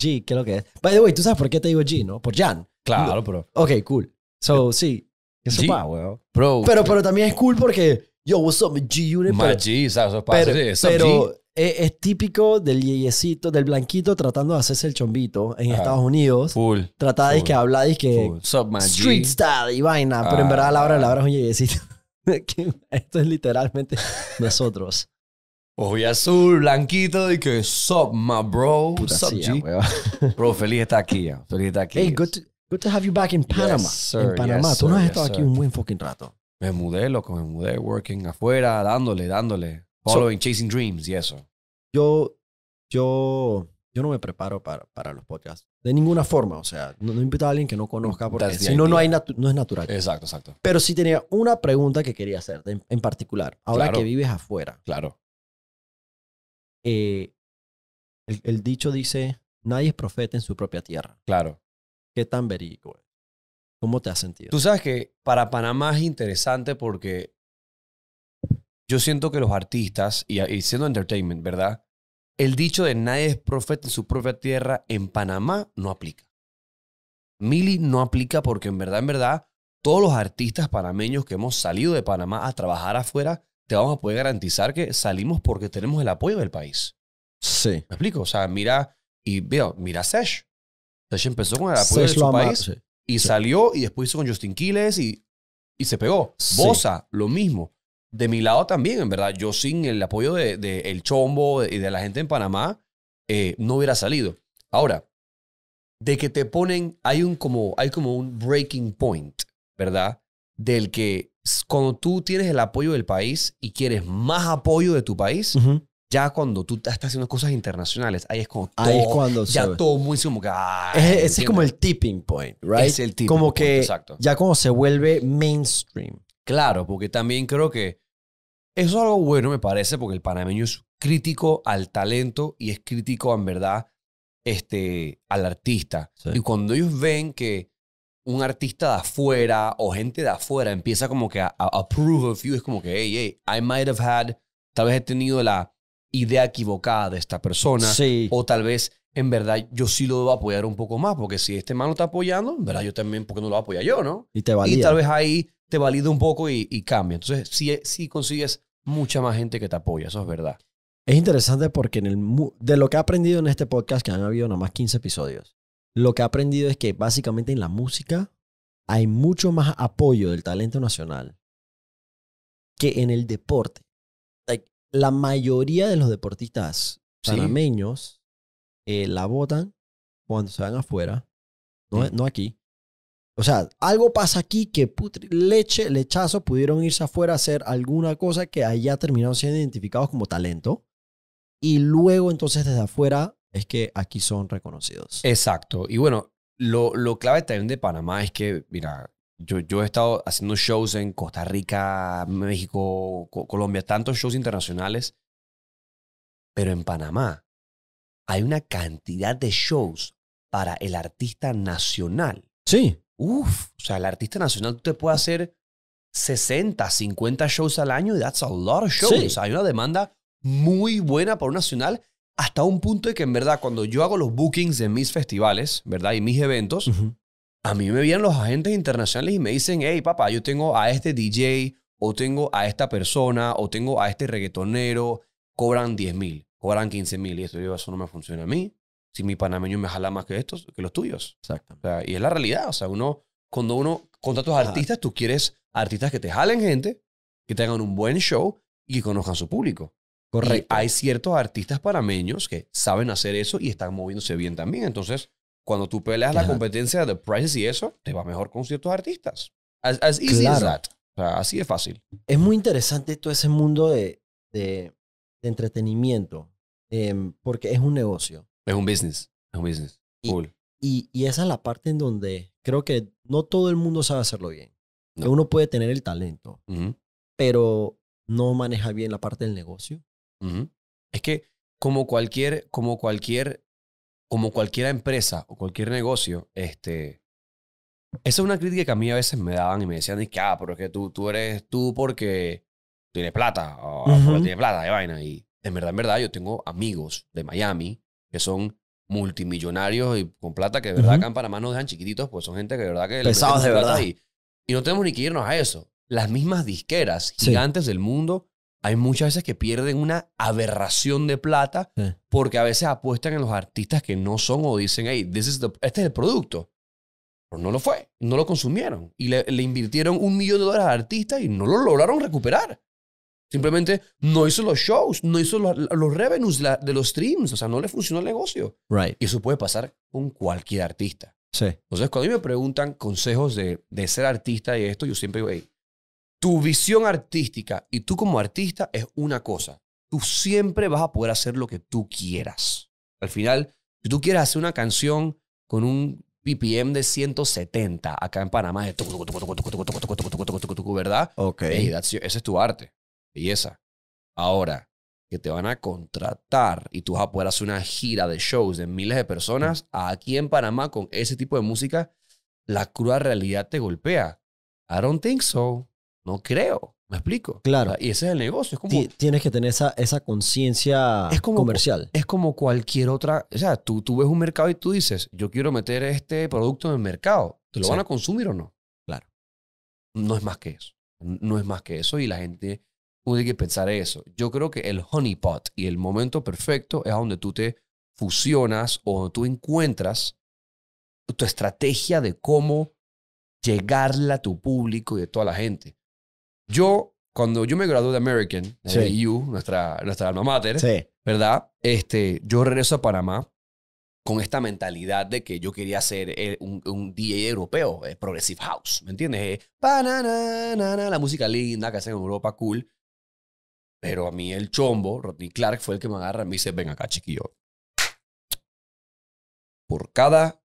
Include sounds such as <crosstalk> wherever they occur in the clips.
G, ¿qué es lo que es? By the way, tú sabes por qué te digo G, ¿no? Por Jan. Claro, bro. Ok, cool. So, eh, sí. Eso pa, Pero, pero también es cool porque, yo, what's up, G Unit. Más G, ¿sabes? Eso pero, sí, es pero e, es, típico del yeyecito, del blanquito tratando de hacerse el chombito en ah, Estados Unidos. Full. que de que habla de que. street style y vaina. pero en verdad, a la hora, la hora es un yeyecito. <laughs> Esto es literalmente <laughs> nosotros. Hoy azul, blanquito, y que sup, my bro. sub G? <laughs> Bro. feliz está aquí, ya. Feliz está aquí. Hey, good to, good to have you back in Panama. Yes, sir, en Panamá. Tú no has estado aquí un buen fucking rato. Me mudé, loco, me mudé, working afuera, dándole, dándole. Following, chasing dreams y eso. Yo, yo, yo no me preparo para, para los podcasts. De ninguna forma, o sea, no, invito a alguien que no conozca porque si no, no, hay no es natural. Exacto, exacto. Pero sí tenía una pregunta que quería hacer en, particular. Ahora que vives afuera. Claro. Eh, el, dicho dice, nadie es profeta en su propia tierra. Claro. ¿Qué tan verídico ¿Cómo te has sentido? Tú sabes que para Panamá es interesante porque yo siento que los artistas, y, y siendo entertainment, ¿verdad? El dicho de nadie es profeta en su propia tierra en Panamá no aplica. Mili no aplica porque en verdad, en verdad, todos los artistas panameños que hemos salido de Panamá a trabajar afuera, te vamos a poder garantizar que salimos porque tenemos el apoyo del país. Sí. ¿Me explico? O sea, mira, y veo, mira Sesh. Sesh empezó con el apoyo de su país y salió y después hizo con Justin Quiles y, y se pegó. Bosa, lo mismo. De mi lado también, en verdad, yo sin el apoyo del de, el Chombo y de, la gente en Panamá, eh, no hubiera salido. Ahora, de que te ponen, hay un como, hay como un breaking point, ¿verdad? Del que cuando tú tienes el apoyo del país y quieres más apoyo de tu país, ya cuando tú estás haciendo cosas internacionales, ahí es como ahí es cuando ya todo muy como ese es como el tipping point, right? Es el tipping como que exacto. ya cuando se vuelve mainstream. Claro, porque también creo que eso es algo bueno, me parece, porque el panameño es crítico al talento y es crítico en verdad este, al artista. Y cuando ellos ven que un artista de afuera o gente de afuera empieza como que a, approve of you, es como que, hey, hey, I might have had, tal vez he tenido la idea equivocada de esta persona. Sí. O tal vez, en verdad, yo sí lo debo apoyar un poco más, porque si este mano está apoyando, en verdad yo también, porque no lo apoya yo, no? Y te valida. Y tal vez ahí te valida un poco y, cambia. Entonces, sí, sí consigues mucha más gente que te apoya, eso es verdad. Es interesante porque en el, de lo que he aprendido en este podcast, que han habido nomás 15 episodios, lo que he aprendido es que básicamente en la música hay mucho más apoyo del talento nacional que en el deporte. la mayoría de los deportistas panameños eh, la votan cuando se van afuera, no, no aquí. O sea, algo pasa aquí que putre, leche, lechazo pudieron irse afuera a hacer alguna cosa que allá terminaron siendo identificados como talento. Y luego entonces desde afuera es que aquí son reconocidos. Exacto. Y bueno, lo, lo clave también de Panamá es que, mira, yo, yo he estado haciendo shows en Costa Rica, México, Colombia, tantos shows internacionales, pero en Panamá hay una cantidad de shows para el artista nacional. Sí. Uf, o sea, el artista nacional te puede hacer 60, 50 shows al año y that's a lot of shows. hay una demanda muy buena por un nacional hasta un punto de que en verdad cuando yo hago los bookings de mis festivales, ¿verdad? Y mis eventos, a mí me vienen los agentes internacionales y me dicen, hey papá, yo tengo a este DJ o tengo a esta persona o tengo a este reggaetonero, cobran 10 mil, cobran 15 mil y esto, yo, eso no me funciona a mí. Si mi panameño me jala más que estos, que los tuyos. Exacto. y es la realidad. O sea, uno, cuando uno contrata tus artistas, tú quieres artistas que te jalen gente, que tengan un buen show y que conozcan su público hay ciertos artistas panameños que saben hacer eso y están moviéndose bien también. Entonces, cuando tú peleas la competencia de prices y eso, te va mejor con ciertos artistas. así es fácil. Es muy interesante todo ese mundo de, de, entretenimiento, em, porque es un negocio. Es un business. Es un business. Y, y, esa es la parte en donde creo que no todo el mundo sabe hacerlo bien. uno puede tener el talento, pero no maneja bien la parte del negocio. Es que como cualquier, como cualquier, como cualquier empresa o cualquier negocio, este, esa es una crítica que a mí a veces me daban y me decían, que, ah, pero es que tú, tú eres tú porque tienes plata, o ah, tienes plata de vaina. Y en verdad, en verdad, yo tengo amigos de Miami que son multimillonarios y con plata que de verdad acá en Panamá nos dejan chiquititos, pues son gente que de verdad que... Pesados de verdad. Y, no tenemos ni que irnos a eso. Las mismas disqueras gigantes del mundo hay muchas veces que pierden una aberración de plata porque a veces apuestan en los artistas que no son o dicen, hey, this este es el producto. Pero no lo fue, no lo consumieron. Y le, invirtieron un millón de dólares al artistas y no lo lograron recuperar. Simplemente no hizo los shows, no hizo los, los revenues de los streams, o sea, no le funcionó el negocio. Y eso puede pasar con cualquier artista. Entonces, cuando a mí me preguntan consejos de, de ser artista y esto, yo siempre digo, hey, tu visión artística y tú como artista es una cosa. Tú siempre vas a poder hacer lo que tú quieras. Al final, si tú quieres hacer una canción con un BPM de 170 acá en Panamá, es ¿verdad? Ok. Hey, ese es tu arte. esa. Ahora, que te van a contratar y tú vas a poder hacer una gira de shows de miles de personas aquí en Panamá con ese tipo de música, la cruda realidad te golpea. I don't think so. No creo. ¿Me explico? Claro. Y ese es el negocio. tienes que tener esa, conciencia comercial. Es como cualquier otra. O sea, tú, tú ves un mercado y tú dices, yo quiero meter este producto en el mercado. ¿Te lo van a consumir o no? Claro. No es más que eso. No es más que eso y la gente tiene que pensar eso. Yo creo que el honeypot y el momento perfecto es donde tú te fusionas o tú encuentras tu estrategia de cómo llegarle a tu público y a toda la gente yo, cuando yo me gradué de American, de EU, nuestra, nuestra alma mater, ¿verdad? Este, yo regreso a Panamá con esta mentalidad de que yo quería ser eh, un, DJ europeo, eh, Progressive House, ¿me entiendes? Eh, la música linda que hacen en Europa, cool. Pero a mí el chombo, Rodney Clark, fue el que me agarra y me dice, ven acá, chiquillo. Por cada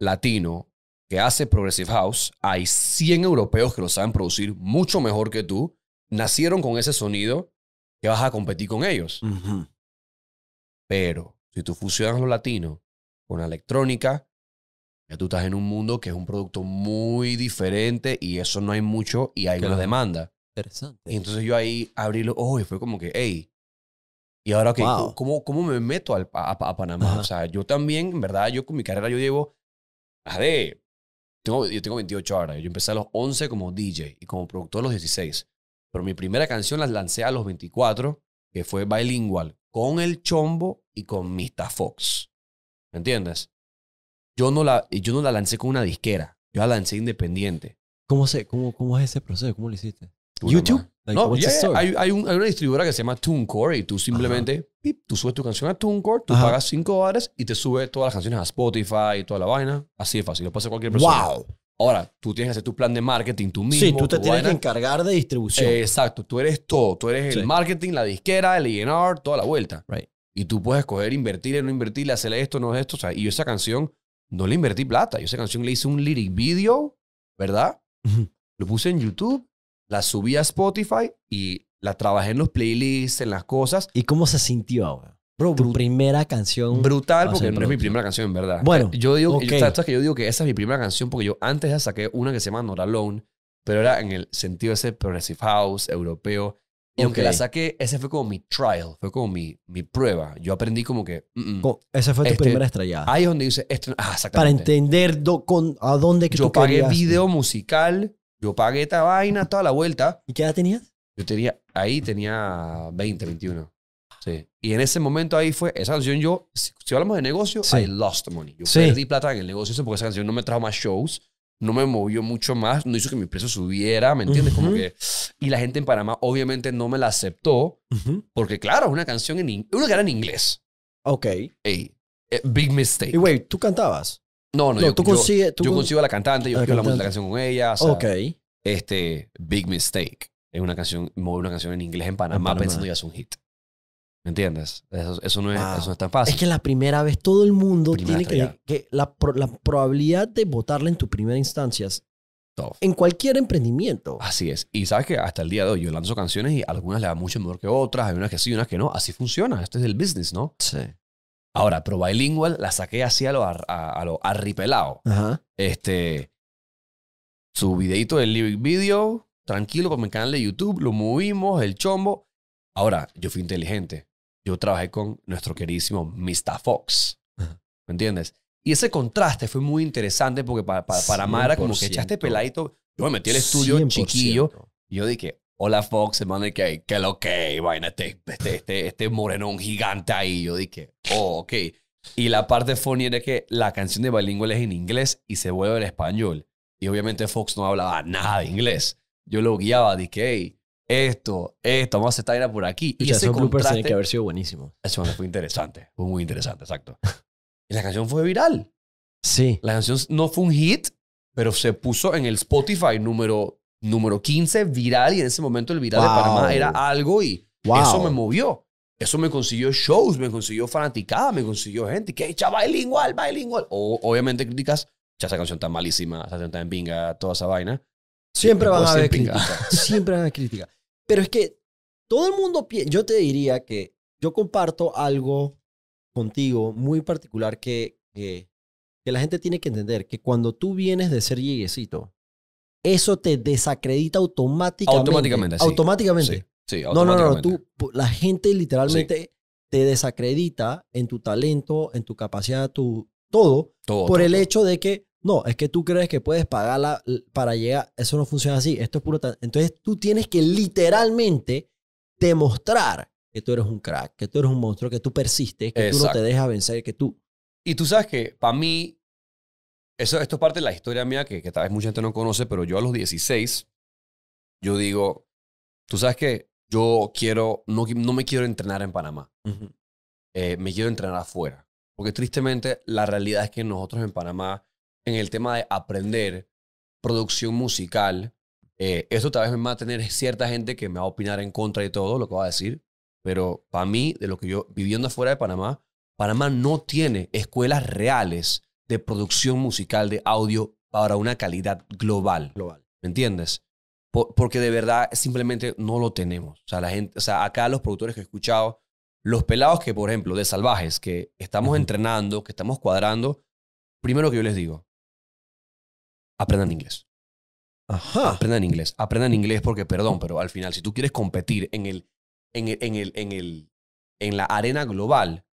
latino que hace Progressive House, hay 100 europeos que lo saben producir mucho mejor que tú, nacieron con ese sonido, que vas a competir con ellos. Pero si tú fusionas lo latino con electrónica, ya tú estás en un mundo que es un producto muy diferente y eso no hay mucho y hay claro. demanda. Interesante. Y entonces yo ahí abrí los y fue como que, hey, y ahora, qué? ¿cómo, me meto al, a, Panamá? O sea, yo también, en verdad, yo con mi carrera yo llevo más yo tengo 28 ahora. Yo empecé a los 11 como DJ y como productor a los 16. Pero mi primera canción la lancé a los 24, que fue bilingual, con el chombo y con Mista Fox. ¿Me entiendes? Yo no, la, yo no la lancé con una disquera, yo la lancé independiente. ¿Cómo, sé cómo, cómo es ese proceso? ¿Cómo lo hiciste? YouTube. no, hay, hay, una distribuidora que se llama TuneCore y tú simplemente, pip, tú subes tu canción a TuneCore, tú pagas 5 dólares y te sube todas las canciones a Spotify y toda la vaina. Así de fácil, lo puede hacer cualquier persona. ¡Wow! Ahora, tú tienes que hacer tu plan de marketing tú mismo. Sí, tú te tienes que encargar de distribución. exacto, tú eres todo. Tú eres el marketing, la disquera, el INR e toda la vuelta. Right. Y tú puedes escoger invertir, no invertir, hacerle esto, no esto. O sea, y yo esa canción no le invertí plata. Yo esa canción le hice un lyric video, ¿verdad? Lo puse en YouTube la subí a Spotify y la trabajé en los playlists, en las cosas. ¿Y cómo se sintió, ahora? tu primera canción. Brutal, porque no es mi primera canción, en verdad. Bueno. Eh, yo digo, que yo digo que esa es mi primera canción porque yo antes ya saqué una que se llama Not Alone, pero era en el sentido ese progressive house, europeo. Y aunque la saqué, ese fue como mi trial, fue como mi, mi prueba. Yo aprendí como que... Mm, mm. esa fue tu este, primera estrellada. Ahí es donde dice... ah, Para entender a dónde que Yo pagué video musical yo pagué esta vaina, toda la vuelta. ¿Y qué edad tenías? Yo tenía, ahí tenía 20, 21. Sí. Y en ese momento ahí fue, esa canción yo, si, hablamos de negocio, I lost money. Yo perdí plata en el negocio porque esa canción no me trajo más shows, no me movió mucho más, no hizo que mi precio subiera, ¿me entiendes? Como que... Y la gente en Panamá obviamente no me la aceptó porque, claro, es una canción en, una que era en inglés. Ok. Ey, eh, big mistake. Y güey, ¿tú cantabas? No, no, yo, yo, consigo a la cantante, yo quiero ah, la, la, canción con ella. ok. Este, Big Mistake. Es una canción, mueve una canción en inglés en Panamá, pensando ya es un hit. ¿Me entiendes? Eso, no es, ah. eso es tan fácil. Es que la primera vez todo el mundo tiene que... la, probabilidad de votarla en tu primera instancia es en cualquier emprendimiento. Así es. Y sabes que hasta el día de hoy yo lanzo canciones y algunas le dan mucho mejor que otras, hay unas que sí, unas que no. Así funciona. esto es el business, ¿no? Sí. Ahora, Pro Bilingual la saqué así a lo, a, lo arripelado. Este, su videito del living video, tranquilo, por mi canal de YouTube, lo movimos, el chombo. Ahora, yo fui inteligente. Yo trabajé con nuestro queridísimo Mr. Fox. ¿Me entiendes? Y ese contraste fue muy interesante porque para, para, Mara como que echaste peladito. Yo me metí al estudio chiquillo y yo dije, Hola Fox, hermano, y que, que lo que, vaina, este, este, este, este morenón gigante ahí. Yo dije, oh, ok. Y la parte funny era que la canción de bilingüe es en inglés y se vuelve en español. Y obviamente Fox no hablaba nada de inglés. Yo lo guiaba, dije, hey, esto, esto, vamos a hacer esta por aquí. Y, ese que haber sido buenísimo. Eso fue interesante, fue muy interesante, exacto. <laughs> Y la canción fue viral. Sí. La canción no fue un hit, pero se puso en el Spotify número número 15 viral y en ese momento el viral de Panamá era algo y eso me movió. Eso me consiguió shows, me consiguió fanaticada, me consiguió gente que echa bilingual, bailingual. O, obviamente críticas, ya esa canción tan malísima, esa canción tan binga, toda esa vaina. Siempre van a haber críticas. Siempre van a haber críticas. Pero es que todo el mundo piensa, yo te diría que yo comparto algo contigo muy particular que, que, la gente tiene que entender, que cuando tú vienes de ser lleguesito, eso te desacredita automáticamente. Automáticamente. Sí. Automáticamente. Sí, No, no, no, la gente literalmente te desacredita en tu talento, en tu capacidad, tu todo, todo por el hecho de que no, es que tú crees que puedes pagarla para llegar, eso no funciona así, esto es puro entonces tú tienes que literalmente demostrar que tú eres un crack, que tú eres un monstruo, que tú persistes, que tú no te dejas vencer, que tú y tú sabes que para mí esto es parte de la historia mía que, tal vez mucha gente no conoce, pero yo a los 16, yo digo, tú sabes que yo quiero, no, me quiero entrenar en Panamá. Eh, me quiero entrenar afuera. Porque tristemente la realidad es que nosotros en Panamá, en el tema de aprender producción musical, eh, esto tal vez me va a tener cierta gente que me va a opinar en contra de todo lo que va a decir, pero para mí, de lo que yo viviendo afuera de Panamá, Panamá no tiene escuelas reales de producción musical de audio para una calidad global. global. ¿Me entiendes? porque de verdad simplemente no lo tenemos. O sea, la gente, o sea, acá los productores que he escuchado, los pelados que, por ejemplo, de salvajes, que estamos entrenando, que estamos cuadrando, primero que yo les digo, aprendan inglés. Ajá. Aprendan inglés. Aprendan inglés porque, perdón, pero al final, si tú quieres competir en el, en el, en el, en el, en la arena global,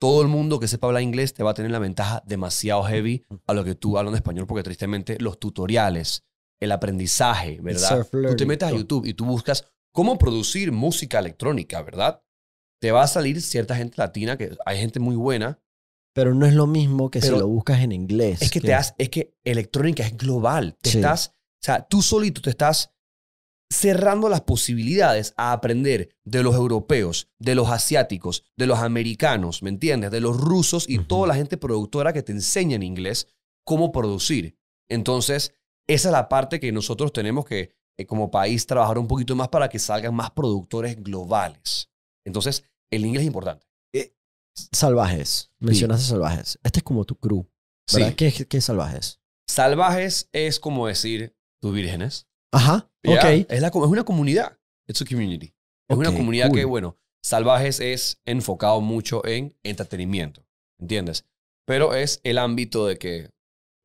todo el mundo que sepa hablar inglés te va a tener la ventaja demasiado heavy a lo que tú hablas en español, porque tristemente los tutoriales, el aprendizaje, ¿verdad? Tú te metes a YouTube y tú buscas cómo producir música electrónica, ¿verdad? Te va a salir cierta gente latina, que hay gente muy buena. Pero no es lo mismo que si lo buscas en inglés. Es que, Te es que electrónica es global. estás, o sea, tú solito te estás cerrando las posibilidades a aprender de los europeos, de los asiáticos, de los americanos, ¿me entiendes? De los rusos y toda la gente productora que te enseña en inglés cómo producir. Entonces, esa es la parte que nosotros tenemos que, eh, como país, trabajar un poquito más para que salgan más productores globales. Entonces, el inglés es importante. Eh, salvajes, mencionaste salvajes. Este es como tu crew. ¿Qué, es salvajes? Salvajes es como decir tus vírgenes. Ajá, ok. Es, la, es una comunidad. It's a community. Es una comunidad que, bueno, Salvajes es enfocado mucho en entretenimiento, ¿entiendes? Pero es el ámbito de que,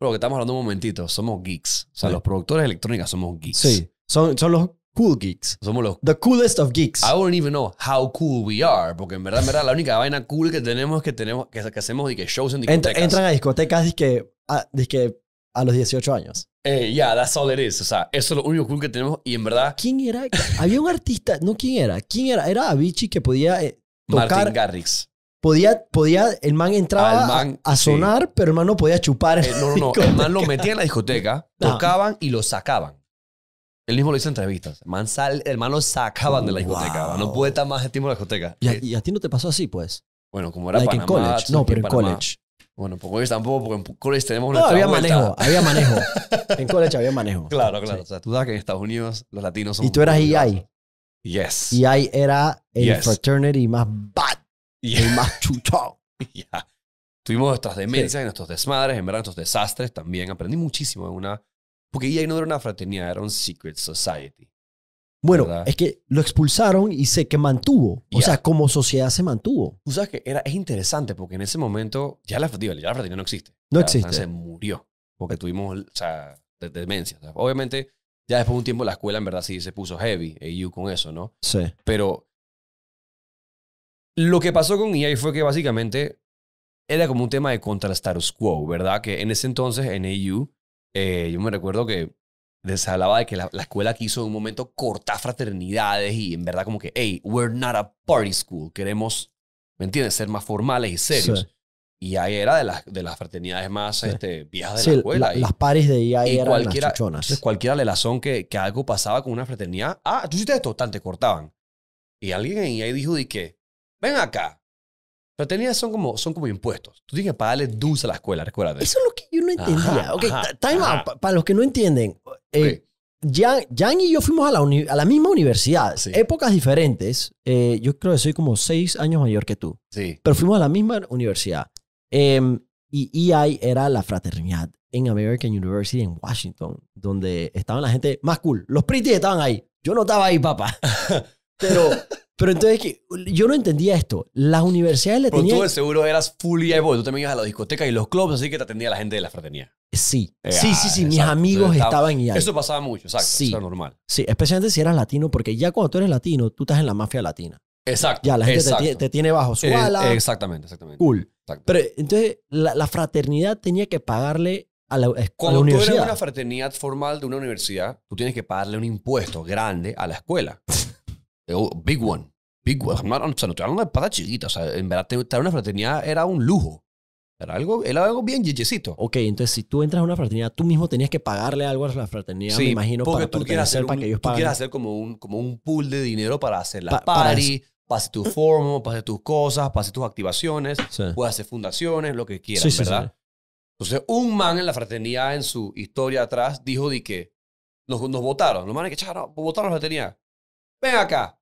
lo que estamos hablando un momentito, somos geeks. O sea, los productores de somos geeks. Sí, son, son los cool geeks. Somos los... The coolest of geeks. I don't even know how cool we are, porque en verdad, en verdad, la única vaina cool que tenemos es que, tenemos, que, hacemos y que shows en discotecas. entran a discotecas y que, que a los 18 años. Eh, yeah, that's all it is. O sea, eso es lo único cool que tenemos y en verdad... ¿Quién era? Había un artista, no quién era, quién era, era Avicii que podía eh, tocar... Martin Garrix. Podía, podía, el man entraba a, sonar, pero el man no podía chupar. Eh, no, no, no, el man lo metía en la discoteca, <laughs> ah. tocaban y lo sacaban. Él mismo lo hizo en entrevistas. El man, el lo sacaban de la discoteca. No puede estar más de tiempo en la discoteca. Eh, ¿Y a, ti no te pasó así, pues? Bueno, como era college. No, pero en college. Bueno, pues es tampoco, porque en college tenemos una. No, había manejo, había manejo. <laughs> En college había manejo. Claro, claro. O sea, tú sabes que en Estados Unidos los latinos son. Y tú eras EI. Yes. EI era el fraternity más bad. y El más chuchón. <laughs> Yeah. Tuvimos nuestras demencias, y nuestros desmadres, en verdad, nuestros desastres también. Aprendí muchísimo en una. Porque EI no era una fraternidad, era un secret society. Bueno, es que lo expulsaron y sé que mantuvo. O sea, como sociedad se mantuvo. Tú sabes que era, es interesante porque en ese momento ya la, fraternidad no existe. No existe. Se murió porque tuvimos, o sea, demencia. obviamente, ya después de un tiempo la escuela en verdad sí se puso heavy, AU con eso, ¿no? Sí. Pero lo que pasó con EA fue que básicamente era como un tema de contra el status quo, ¿verdad? Que en ese entonces en AU, eh, yo me recuerdo que se hablaba de que la, la, escuela quiso en un momento cortar fraternidades y en verdad como que, hey, we're not a party school, queremos, ¿me entiendes?, ser más formales y serios. Y ahí era de las, de las fraternidades más este, viejas de la escuela. y, las pares de ahí eran cualquiera, las chuchonas. Pues, cualquiera le lazón que, que algo pasaba con una fraternidad, ah, tú hiciste esto, te cortaban. Y alguien ahí dijo, di que, ven acá, pero son como, son como impuestos. Tú tienes que pagarle dues a la escuela, recuérdate. Eso es lo que yo no entendía. ok, time out. Para los que no entienden, eh, Jan, y yo fuimos a la, a la misma universidad. Épocas diferentes. Eh, yo creo que soy como seis años mayor que tú. Sí. Pero fuimos a la misma universidad. Em, y ahí e era la fraternidad en American University en Washington, donde estaban la gente más cool. Los pretty estaban ahí. Yo no estaba ahí, papá. <laughs> Pero pero entonces que yo no entendía esto. Las universidades le Pero tú seguro eras full y Tú también ibas a la discoteca y los clubs, así que te atendía la gente de la fraternidad. Sí. Eh, sí, sí, sí. Ah, mis amigos estaban y Eso pasaba mucho, exacto. Sí. Eso era normal. Sí, especialmente si eras latino, porque ya cuando tú eres latino, tú estás en la mafia latina. Exacto. Ya la gente te, tiene bajo su eh, ala. exactamente, exactamente. Cool. Pero entonces la, fraternidad tenía que pagarle a la, escuela. Cuando tú eres una fraternidad formal de una universidad, tú tienes que pagarle un impuesto grande a la escuela. <laughs> Eh, oh, big One. Big One. O sea, no te una espada chiquita. O sea, en verdad, estar una fraternidad era un lujo. Era algo, era algo bien yeyecito. Ok, entonces si tú entras a una fraternidad, tú mismo tenías que pagarle algo a la fraternidad, sí, me imagino, para tú hacer para que ellos tú hacer como un, como un pool de dinero para hacer la party, pase tu formo, pase tus cosas, pase tus activaciones, puedes hacer fundaciones, lo que quieras, ¿verdad? Entonces, un man en la fraternidad, en su historia atrás, dijo de que nos, votaron. Los manes que votaron la fraternidad ven acá.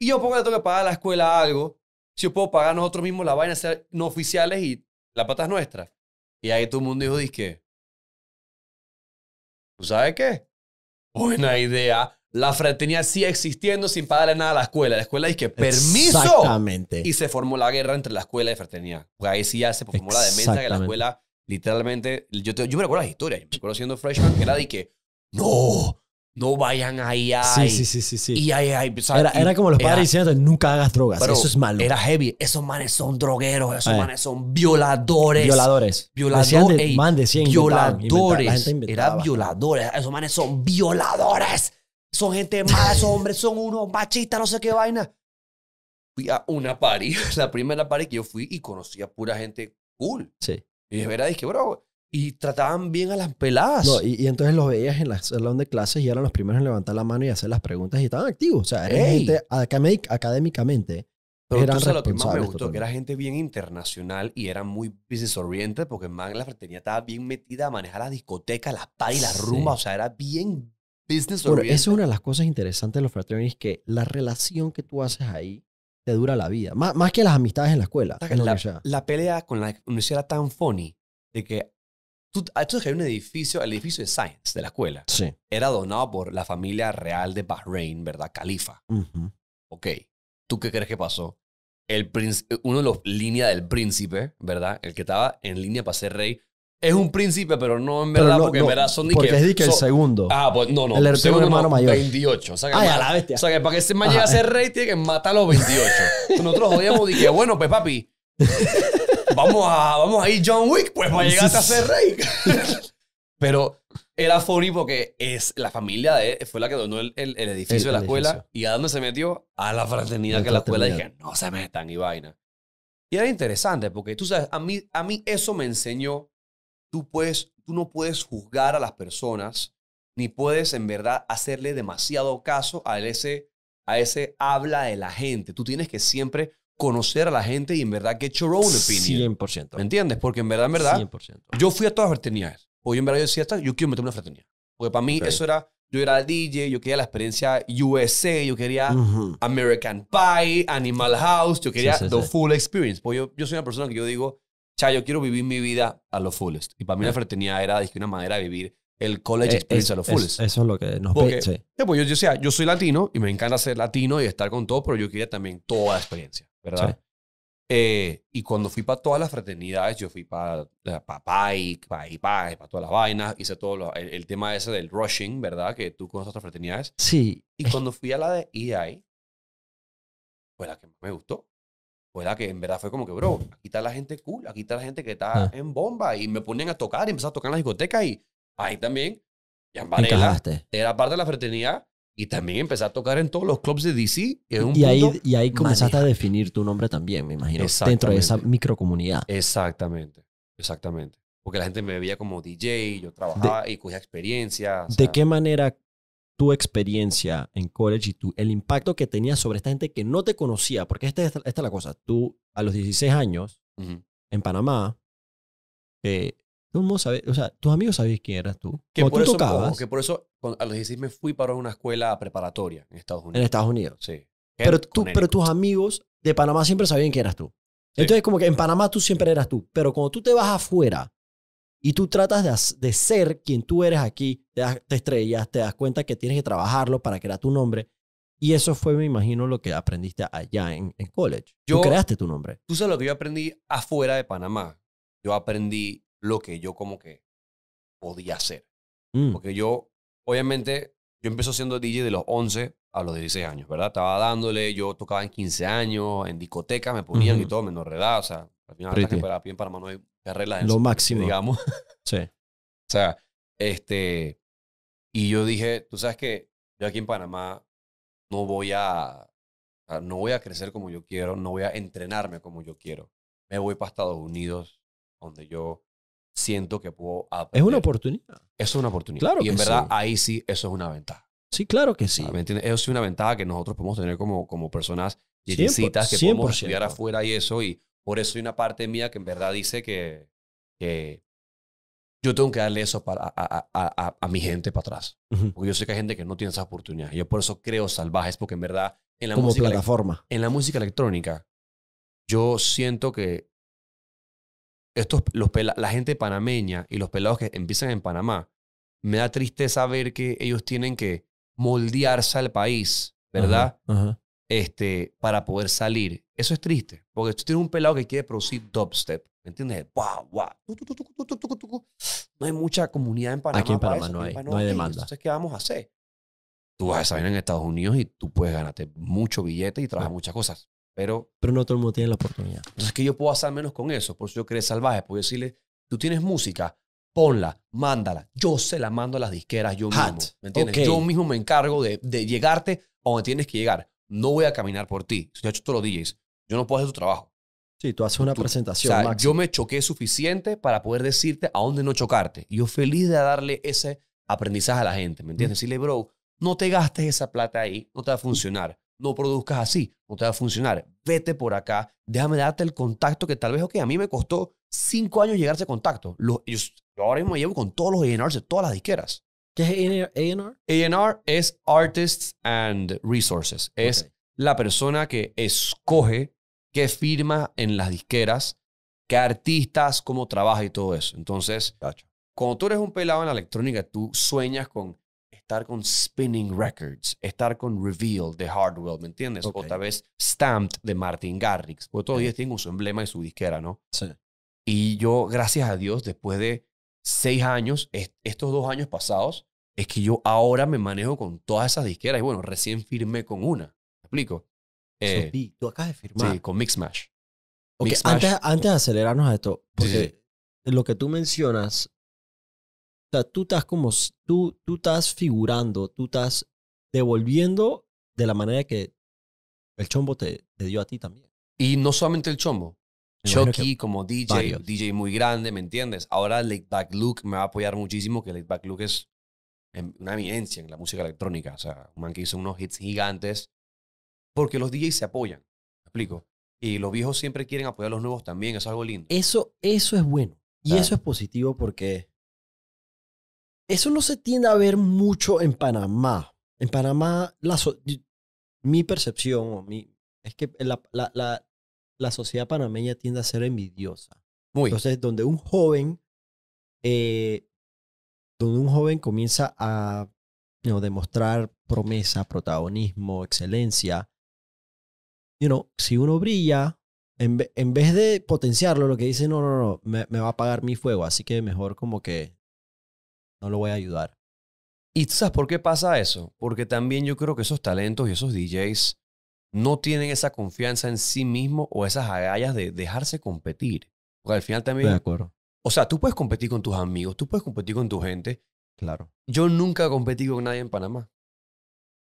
Y yo pongo que tengo que pagar a la escuela algo, si yo puedo pagar nosotros mismos la vaina, ser no oficiales y la patas nuestras. Y ahí todo el mundo dijo, que ¿tú sabes qué? Buena idea. La fraternidad sigue existiendo sin pagarle nada a la escuela. La escuela dice que permiso. Y se formó la guerra entre la escuela y fraternidad. Porque ahí sí ya se formó la demencia que la escuela literalmente... Yo, yo me recuerdo las historias. Yo me acuerdo siendo freshman que era de que, no, no vayan ahí, ahí. Sí, sí, sí, sí. Y ahí, ahí, era, era, como los padres diciendo, nunca hagas drogas, Pero eso es malo. Era heavy. Esos manes son drogueros, esos eh. manes son violadores. Violadores. Violadores. De, man, decían, violadores. Era violadores. Esos manes son violadores. Son gente mala, esos <laughs> hombres son unos machistas, no sé qué vaina. Fui a una party, <laughs> la primera party que yo fui y conocí a pura gente cool. Sí. Y de verdad dije, bro, y trataban bien a las peladas. y, entonces los veías en el salón de clases y eran los primeros en levantar la mano y hacer las preguntas y estaban activos. O sea, eran gente académicamente. Pero lo que más me gustó, que era gente bien internacional y era muy business oriented porque más la fraternidad estaba bien metida a manejar las discotecas, las parties, las rumbas. O sea, era bien business bueno, oriented. Esa es una de las cosas interesantes de los fraternities que la relación que tú haces ahí te dura la vida. Más, que las amistades en la escuela. la, la, pelea con la universidad era tan funny de que Ah, esto es que hay un edificio, el edificio de Science de la escuela. Sí. Era donado por la familia real de Bahrein, ¿verdad? Califa. Ok. ¿Tú qué crees que pasó? El uno de los línea del príncipe, ¿verdad? El que estaba en línea para ser rey. Es un príncipe, pero no en verdad, porque en verdad son Porque que, es el segundo. Ah, pues no, no. El, segundo hermano mayor. 28. O sea, que a la bestia. O sea, que para que ese man llegue a ser rey, tiene que matar a los 28. <laughs> Nosotros jodíamos y que, bueno, pues papi vamos a, vamos a ir John Wick, pues a llegar a ser rey. <laughs> Pero era funny porque es, la familia de fue la que donó el, edificio de la escuela. ¿Y a dónde se metió? A la fraternidad que la escuela dije, no se metan y vaina. Y era interesante porque tú sabes, a mí, a mí eso me enseñó, tú, puedes, tú no puedes juzgar a las personas, ni puedes en verdad hacerle demasiado caso a ese, a ese habla de la gente. Tú tienes que siempre conocer a la gente y en verdad que your own opinion. 100%. ¿Me entiendes? Porque en verdad, en verdad, 100%. yo fui a todas las fraternidades. O yo en verdad yo decía, yo quiero meterme en una fraternidad. Porque para mí eso era, yo era DJ, yo quería la experiencia USA, yo quería American Pie, Animal House, yo quería the full experience. Porque yo, yo soy una persona que yo digo, cha, yo quiero vivir mi vida a lo fullest. Y para mí la eh. fraternidad era una manera de vivir el eh, college experience a lo fullest. eso es lo que nos Porque, eh, pues yo, yo, yo soy latino y me encanta ser latino y estar con todo, pero yo quería también toda la experiencia. ¿verdad? Eh, y cuando fui para todas las fraternidades, yo fui para pa, Pai, para para todas las vainas, hice todo el, tema ese del rushing, ¿verdad? Que tú conoces otras fraternidades. Sí. Y cuando fui a la de EI, fue la que más me gustó. Fue la que en verdad fue como que, bro, aquí está la gente cool, aquí está la gente que está ah. en bomba. Y me ponían a tocar, y empezaron a tocar en la discoteca. y ahí también. ya en era parte de la fraternidad y también empecé a tocar en todos los clubs de DC. y, ahí, y ahí comenzaste a definir tu nombre también, me imagino, dentro de esa microcomunidad. Exactamente, exactamente. Porque la gente me veía como DJ, yo trabajaba y cogía experiencia. ¿De qué manera tu experiencia en college y tu, el impacto que tenías sobre esta gente que no te conocía? Porque esta, esta, es la cosa. Tú, a los 16 años, en Panamá, eh, o sea, tus amigos sabían quién eras tú. Que por, tú eso, tocabas, que por eso a los 16 me fui para una escuela preparatoria en Estados Unidos. En Estados Unidos. Sí. Pero, tus amigos de Panamá siempre sabían quién eras tú. Entonces, como que en Panamá tú siempre eras tú. Pero cuando tú te vas afuera y tú tratas de, ser quien tú eres aquí, te, estrellas, te das cuenta que tienes que trabajarlo para crear tu nombre. Y eso fue, me imagino, lo que aprendiste allá en, college. tú creaste tu nombre. Tú sabes lo que yo aprendí afuera de Panamá. Yo aprendí lo que yo como que podía hacer. Mm. Porque yo, obviamente, yo empecé siendo DJ de los 11 a los 16 años, ¿verdad? Estaba dándole, yo tocaba en 15 años, en discotecas me ponían y todo, me edad, o al final la en no hay carreras. Lo <laughs> máximo. Digamos. Sí. <laughs> o sea, este, y yo dije, tú sabes que yo aquí en Panamá no voy a, no voy a crecer como yo quiero, no voy a entrenarme como yo quiero. Me voy para Estados Unidos, donde yo siento que puedo Es una oportunidad. Eso es una oportunidad. Claro y en verdad ahí sí, eso es una ventaja. Sí, claro que sí. Eso es una ventaja que nosotros podemos tener como, como personas necesitas que podemos estudiar afuera y eso. Y por eso hay una parte mía que en verdad dice que, que yo tengo que darle eso para, a, a, a, a mi gente para atrás. Porque yo sé que hay gente que no tiene esas oportunidades. Yo por eso creo salvajes, porque en verdad en la plataforma. En la música electrónica, yo siento que estos, los, la gente panameña y los pelados que empiezan en Panamá, me da tristeza ver que ellos tienen que moldearse al país, ¿verdad? Este, para poder salir. Eso es triste, porque tú tienes un pelado que quiere producir dubstep, ¿me entiendes? No hay mucha comunidad en Panamá. Aquí en Panamá, no, hay, no demanda. Entonces, ¿qué vamos a hacer? Tú vas a salir en Estados Unidos y tú puedes ganarte mucho billete y trabajar muchas cosas. Pero, pero no todo el mundo tiene la oportunidad. Entonces, que yo puedo hacer menos con eso. Por eso yo creé Salvaje. Puedo decirle, tú tienes música, ponla, mándala. Yo se la mando a las disqueras yo mismo. ¿Me entiendes? Yo mismo me encargo de, llegarte a donde tienes que llegar. No voy a caminar por ti. si hecho lo los Yo no puedo hacer tu trabajo. Sí, tú haces una presentación. yo me choqué suficiente para poder decirte a dónde no chocarte. Y yo feliz de darle ese aprendizaje a la gente. ¿Me entiendes? Decirle, bro, no te gastes esa plata ahí. No te va a funcionar no produzcas así, no te va a funcionar, vete por acá, déjame darte el contacto que tal vez, ok, a mí me costó cinco años llegar a ese contacto. Los, yo, ahora mismo llevo con todos los A&Rs de todas las disqueras. ¿Qué es A&R? A&R es Artists and Resources. Es la persona que escoge que firma en las disqueras, qué artistas, cómo trabaja y todo eso. Entonces, como cuando tú eres un pelado en la electrónica, tú sueñas con estar con Spinning Records, estar con Reveal de Hardwell, ¿me entiendes? O tal vez Stamped de Martin Garrix, porque todavía okay. tengo su emblema y su disquera, ¿no? Sí. Y yo, gracias a Dios, después de seis años, estos dos años pasados, es que yo ahora me manejo con todas esas disqueras. Y bueno, recién firmé con una. ¿Me explico? Eh, tú acabas de firmar. Sí, con Mixmash. Okay, antes, antes de acelerarnos a esto, porque lo que tú mencionas o sea, tú estás como, tú, tú estás figurando, tú estás devolviendo de la manera que el chombo te, dio a ti también. Y no solamente el chombo. Chucky como DJ, DJ muy grande, ¿me entiendes? Ahora Late Back Luke me va a apoyar muchísimo, que Late Back Luke es em, una eminencia en la música electrónica. O sea, un man que hizo unos hits gigantes porque los DJs se apoyan. ¿Me explico? Y los viejos siempre quieren apoyar a los nuevos también, es algo lindo. Eso, eso es bueno. Y eso es positivo porque eso no se tiende a ver mucho en Panamá. En Panamá, la mi percepción mi, es que la, la, la, sociedad panameña tiende a ser envidiosa. Muy. Entonces, donde un joven, eh, donde un joven comienza a demostrar promesa, protagonismo, excelencia, you know, si uno brilla, en, en, vez de potenciarlo, lo que dice, no, no, no, me, me va a apagar mi fuego, así que mejor como que no lo voy a ayudar. ¿Y sabes por qué pasa eso? Porque también yo creo que esos talentos y esos DJs no tienen esa confianza en sí mismo o esas agallas de dejarse competir. Porque al final también... De acuerdo. O sea, tú puedes competir con tus amigos, tú puedes competir con tu gente. Claro. Yo nunca competí con nadie en Panamá.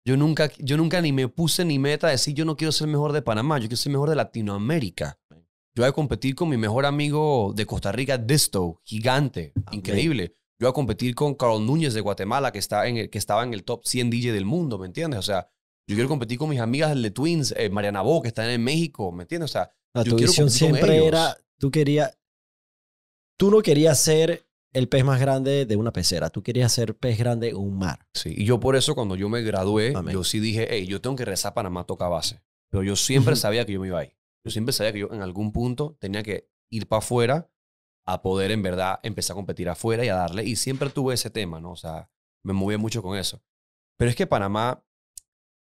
Yo nunca, yo nunca ni me puse ni meta de decir yo no quiero ser mejor de Panamá, yo quiero ser mejor de Latinoamérica. Yo voy a competir con mi mejor amigo de Costa Rica, Desto, gigante, increíble yo a competir con Carlos Núñez de Guatemala, que, está en el, que estaba en el top 100 DJ del mundo, ¿me entiendes? O sea, yo quiero competir con mis amigas de Twins, eh, Mariana Bo, que están en México, ¿me entiendes? O sea, yo tu quiero visión siempre era, tú querías, tú no querías ser el pez más grande de una pecera, tú querías ser pez grande en un mar. Sí, y yo por eso cuando yo me gradué, yo sí dije, hey, yo tengo que rezar a Panamá toca base, pero yo siempre sabía que yo me iba ahí. Yo siempre sabía que yo en algún punto tenía que ir para afuera a poder en verdad empezar a competir afuera y a darle. Y siempre tuve ese tema, ¿no? O sea, me movía mucho con eso. Pero es que Panamá,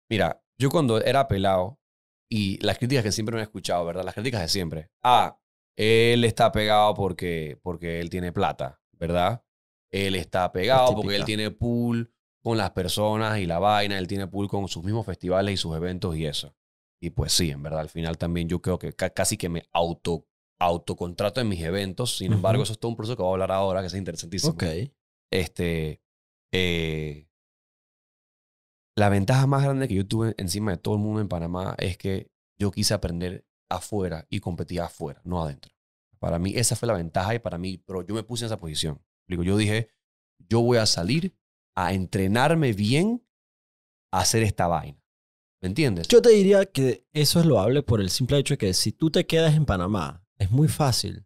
mira, yo cuando era pelado y las críticas que siempre me he escuchado, ¿verdad? Las críticas de siempre. Ah, él está pegado porque, porque él tiene plata, ¿verdad? Él está pegado porque él tiene pool con las personas y la vaina, él tiene pool con sus mismos festivales y sus eventos y eso. Y pues sí, en verdad, al final también yo creo que casi que me auto autocontrato en mis eventos. Sin embargo, eso es todo un proceso que voy a hablar ahora, que es interesantísimo. Ok. Este, eh, la ventaja más grande que yo tuve encima de todo el mundo en Panamá es que yo quise aprender afuera y competir afuera, no adentro. Para mí esa fue la ventaja y para mí, pero yo me puse en esa posición. Yo dije, yo voy a salir a entrenarme bien a hacer esta vaina. ¿Me entiendes? Yo te diría que eso es loable por el simple hecho de que si tú te quedas en Panamá es muy fácil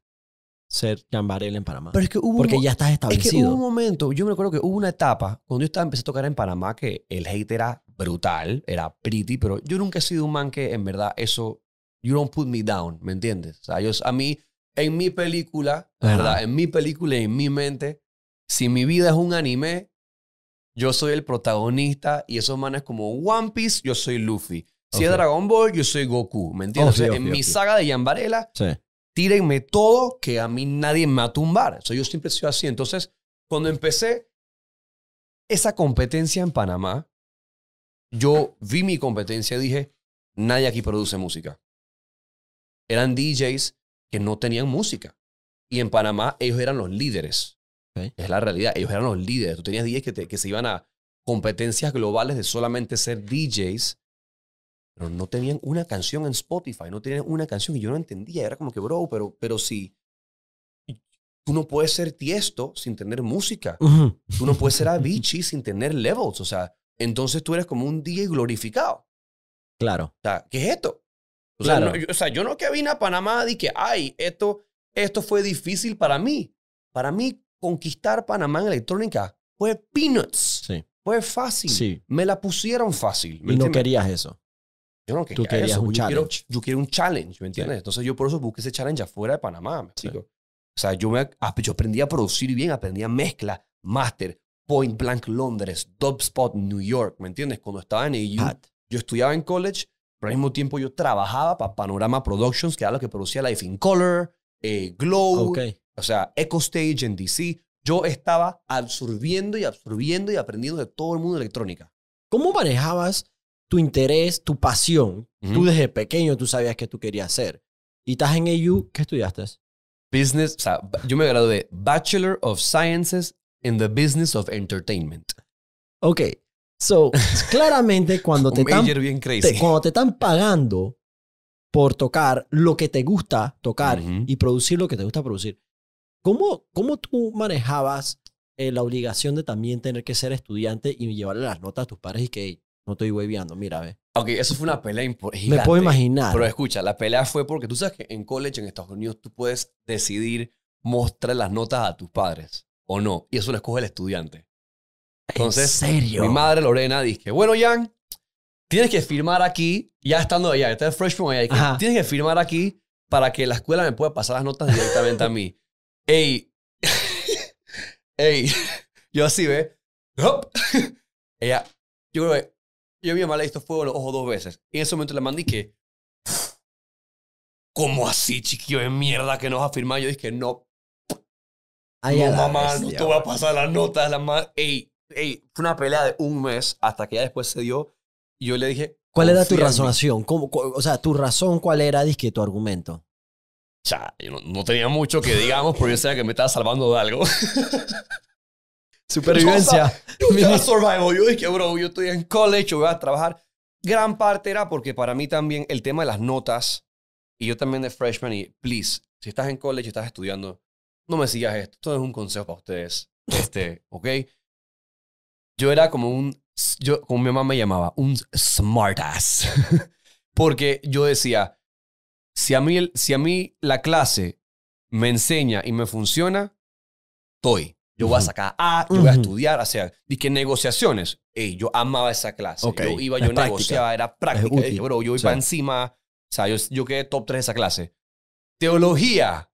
ser Jan en Panamá. Pero es que hubo porque ya estás establecido. Es que hubo un momento, yo me acuerdo que hubo una etapa cuando yo estaba, empecé a tocar en Panamá que el hate era brutal, era pretty, pero yo nunca he sido un man que en verdad eso, you don't put me down, ¿me entiendes? O sea, yo, a mí, en mi película, ¿verdad? En mi película y en mi mente, si mi vida es un anime, yo soy el protagonista y esos manes como One Piece, yo soy Luffy. Si es Dragon Ball, yo soy Goku, ¿me entiendes? en mi saga de Yambarela, sí tírenme todo que a mí nadie me va a tumbar. yo siempre he sido así. Entonces, cuando empecé esa competencia en Panamá, yo vi mi competencia y dije, nadie aquí produce música. Eran DJs que no tenían música. Y en Panamá ellos eran los líderes. Es la realidad, ellos eran los líderes. Tú tenías DJs que, que se iban a competencias globales de solamente ser DJs pero no tenían una canción en Spotify, no tenían una canción y yo no entendía, era como que, bro, pero, pero si tú no puedes ser tiesto sin tener música, tú no puedes ser <laughs> Avicii sin tener levels, o sea, entonces tú eres como un día glorificado. Claro. O sea, ¿qué es esto? O, sea, yo, yo, no que vine a Panamá y que, ay, esto, esto fue difícil para mí. Para mí, conquistar Panamá en electrónica fue peanuts. Sí. Fue fácil. Me la pusieron fácil. Y no querías eso. Yo no, yo, quiero, un challenge, ¿me entiendes? Entonces yo por eso busqué ese challenge afuera de Panamá, ¿me O sea, yo, me, ah, yo aprendí a producir bien, aprendí a mezcla, Master, Point Blank Londres, Dubspot New York, ¿me entiendes? Cuando estaba en EU, yo estudiaba en college, pero al mismo tiempo yo trabajaba para Panorama Productions, que era lo que producía Life in Color, eh, Glow, o sea, Echo Stage en DC. Yo estaba absorbiendo y absorbiendo y aprendiendo de todo el mundo electrónica. ¿Cómo manejabas? tu interés, tu pasión. Tú desde pequeño tú sabías que tú querías hacer. Y estás en AU, ¿qué estudiaste? Business, o sea, yo me gradué Bachelor of Sciences in the Business of Entertainment. Ok, so, <laughs> claramente cuando te, están, bien cuando te están pagando por tocar lo que te gusta tocar y producir lo que te gusta producir, ¿cómo, cómo tú manejabas eh, la obligación de también tener que ser estudiante y llevarle las notas a tus padres y que no estoy hueviando, mira, ve. Ok, eso fue una pelea importante. Me puedo imaginar. Pero escucha, la pelea fue porque tú sabes que en college, en Estados Unidos, tú puedes decidir mostrar las notas a tus padres o no. Y eso lo escoge el estudiante. Entonces, mi madre Lorena dice, bueno, Jan, tienes que firmar aquí, ya estando allá, Estás fresh freshman allá, tienes que firmar aquí para que la escuela me pueda pasar las notas directamente a mí. <laughs> Ey, <laughs> ey, <laughs> yo así, ¿ve? Ella, yo creo que yo a mi mamá fuego los ojos dos veces. Y en ese momento le mandé que. ¿Cómo así, chiquillo de mierda que nos afirma? Yo dije, no. no, mamá, no te voy a pasar las notas. La nota. Ey, fue una pelea de un mes hasta que ya después se dio. Y yo le dije. ¿Cuál era tu razonación? o sea, tu razón, ¿cuál era, disque, tu argumento? O yo no, tenía mucho que digamos, porque yo sabía que me estaba salvando de algo. <laughs> Supervivencia. Yo, <laughs> survival. Yo dije, bro, yo estoy en college, yo voy a trabajar. Gran parte era porque para mí también el tema de las notas, y yo también de freshman, y please, si estás en college y estás estudiando, no me sigas esto. Esto es un consejo para ustedes. Este, <laughs> ¿ok? Yo era como un, yo, como mi mamá me llamaba, un smartass. <laughs> porque yo decía, si a, mí, si a mí la clase me enseña y me funciona, estoy. Yo voy a sacar A, yo voy a estudiar, o sea, dije negociaciones. Ey, yo amaba esa clase. Yo iba, yo negociaba, era práctica. bro, yo iba encima, o sea, yo, quedé top 3 de esa clase. Teología.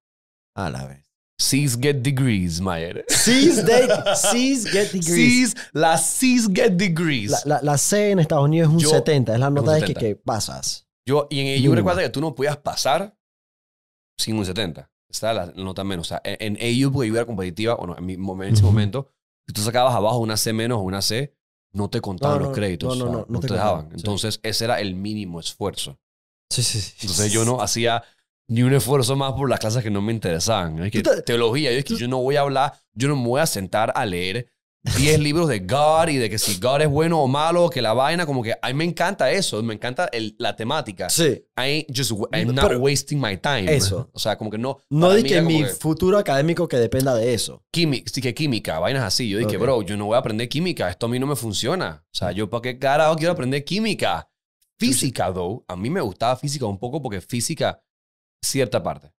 A la vez. Seas get degrees, Mayer. Seas, <laughs> get degrees. Seas, la Seas get degrees. La, la, la, C en Estados Unidos es un 70, es la nota de que, que, pasas. Yo, y en, yo recuerdo que tú no podías pasar sin un 70 está la nota menos. O sea, en, ellos, AU, porque yo era competitiva, bueno, en, ese momento, si tú sacabas abajo una C menos o una C, no te contaban los créditos. No, no, no, no, te, dejaban. Entonces, ese era el mínimo esfuerzo. Sí, sí, sí. Entonces, yo no hacía ni un esfuerzo más por las clases que no me interesaban. que teología, yo es que yo no voy a hablar, yo no me voy a sentar a leer 10 libros de God y de que si God es bueno o malo, que la vaina, como que a me encanta eso, me encanta la temática. Sí. I'm not wasting my time. Eso. O sea, como que no. No dije mi futuro académico que dependa de eso. Química, sí que química, vainas así. Yo dije, bro, yo no voy a aprender química, esto a mí no me funciona. O sea, yo para qué carajo quiero aprender química. Física, though, a mí me gustaba física un poco porque física, cierta parte.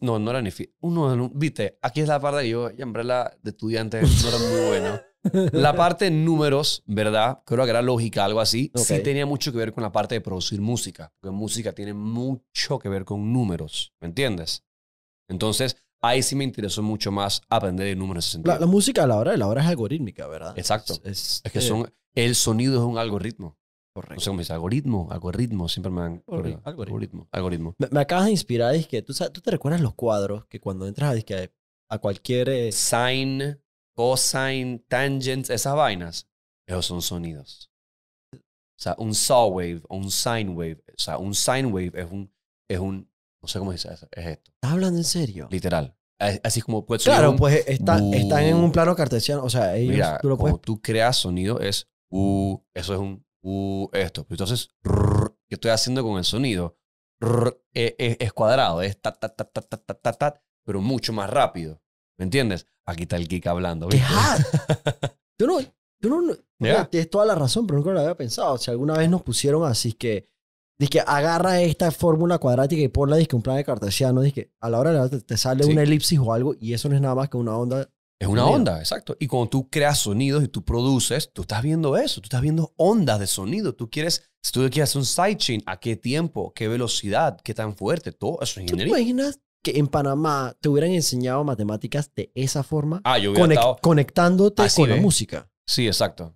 No, no era ni Uno, viste, aquí es la parte de yo llamé la de estudiante, no era muy bueno. <laughs> La parte de números, ¿verdad? Creo que era lógica, algo así. Sí tenía mucho que ver con la parte de producir música, porque música tiene mucho que ver con números, ¿me entiendes? Entonces, ahí sí me interesó mucho más aprender de números. En La, música a la hora de la hora es algorítmica, ¿verdad? Exacto. Es, es que este son, el sonido es un algoritmo. No sé cómo dice, algoritmo, algoritmo, siempre me han... Algoritmo. Algoritmo. Me, acabas de inspirar, es que ¿tú, tú te recuerdas los cuadros que cuando entras a, que a cualquier... Eh, sine, cosine, tangents, esas vainas. Esos son sonidos. O sea, un saw wave o un sine wave. O sea, un sine wave es un... Es un no sé cómo dice es, es esto. ¿Estás hablando en serio? Literal. Así como puedes Claro, pues está, están en un plano cartesiano. O sea, ellos, tú lo puedes... Cuando tú creas sonido es... Uh, eso es un esto. Entonces, ¿qué estoy haciendo con el sonido? E, e, es, cuadrado, es ta, ta, ta, ta, ta, ta, pero mucho más rápido. ¿Me entiendes? Aquí está el kika hablando. ¿viste? tú <laughs> no, no, tienes toda la razón, pero nunca lo había pensado. si alguna vez nos pusieron así que, que agarra esta fórmula cuadrática y ponla, que un de cartesiano, que a la hora de la, te sale un una elipsis o algo, y eso no es nada más que una onda es una onda, exacto. Y cuando tú creas sonidos y tú produces, tú estás viendo eso, tú estás viendo ondas de sonido. Tú quieres, si tú quieres hacer un sidechain, ¿a qué tiempo? ¿Qué velocidad? ¿Qué tan fuerte? Todo eso es ingeniería. ¿Tú imaginas que en Panamá te hubieran enseñado matemáticas de esa forma? Ah, yo Conectándote con la música. Sí, exacto.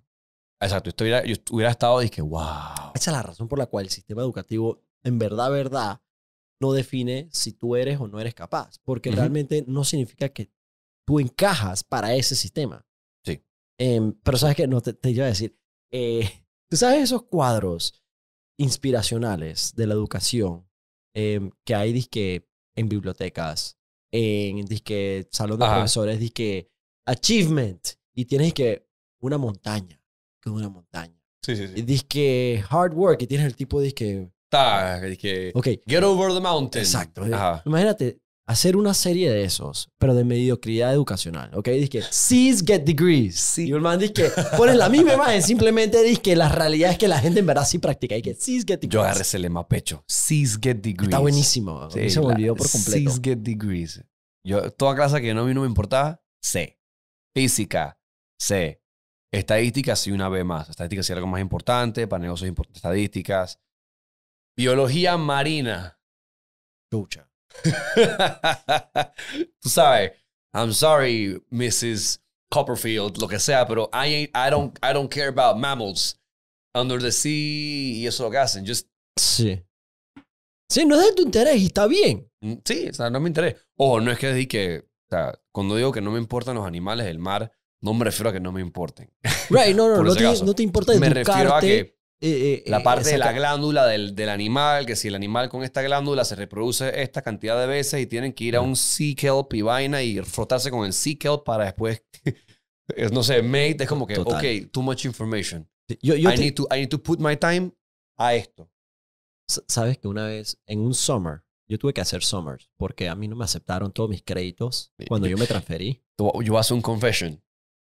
Exacto. Yo hubiera, estado y dije, wow. Esa es la razón por la cual el sistema educativo, en verdad, verdad, no define si tú eres o no eres capaz. Porque realmente no significa que tú encajas para ese sistema. Sí. Em, pero sabes que, no, te, iba a decir, eh, tú sabes esos cuadros inspiracionales de la educación em, que hay disque en bibliotecas, en disque salón de profesores, disque achievement, y tienes que una montaña, que una montaña. Sí, sí, sí. Y disque hard work, y tienes el tipo disque... Ta, disque... Ok. Get over the mountain. Exacto. Eh, imagínate, hacer una serie de esos, pero de mediocridad educacional, ¿ok? Dice que sees get degrees. Sí. Y el man dice que pones la misma imagen, simplemente dice que la realidad es que la gente en verdad sí practica. Y que sees get degrees. Yo agarré ese lema pecho. Sees get degrees. Está buenísimo. Sí, se me por completo. Sees get degrees. Yo, toda clase que no, a mí no me importaba, sé. Física, sé. Estadística, sí, una vez más. Estadística sí algo más importante, para negocios importantes, estadísticas. Biología marina. Chucha. Sorry, <laughs> I'm sorry, Mrs. Copperfield, lo que sea, pero I, ain't, I, don't, I don't care about mammals. Under the sea y eso lo que hacen. Just... Sí. Sí, no es de tu interés y está bien. Mm, sí, o sea, no me interesa. Ojo, no es que di que. O sea, cuando digo que no me importan los animales del mar, no me refiero a que no me importen. Right, no, no, <laughs> no, te, importa Me refiero a que eh, eh, la eh, parte de la glándula del, del, animal, que si el animal con esta glándula se reproduce esta cantidad de veces y tienen que ir a un sea kelp y vaina y frotarse con el sea kelp para después, <laughs> no sé, mate, es como que, ok, too much information. Yo, I, need to, I need to put my time a esto. Sabes que una vez en un summer, yo tuve que hacer summers porque a mí no me aceptaron todos mis créditos cuando yo me transferí. <laughs> Yo, hago un confession.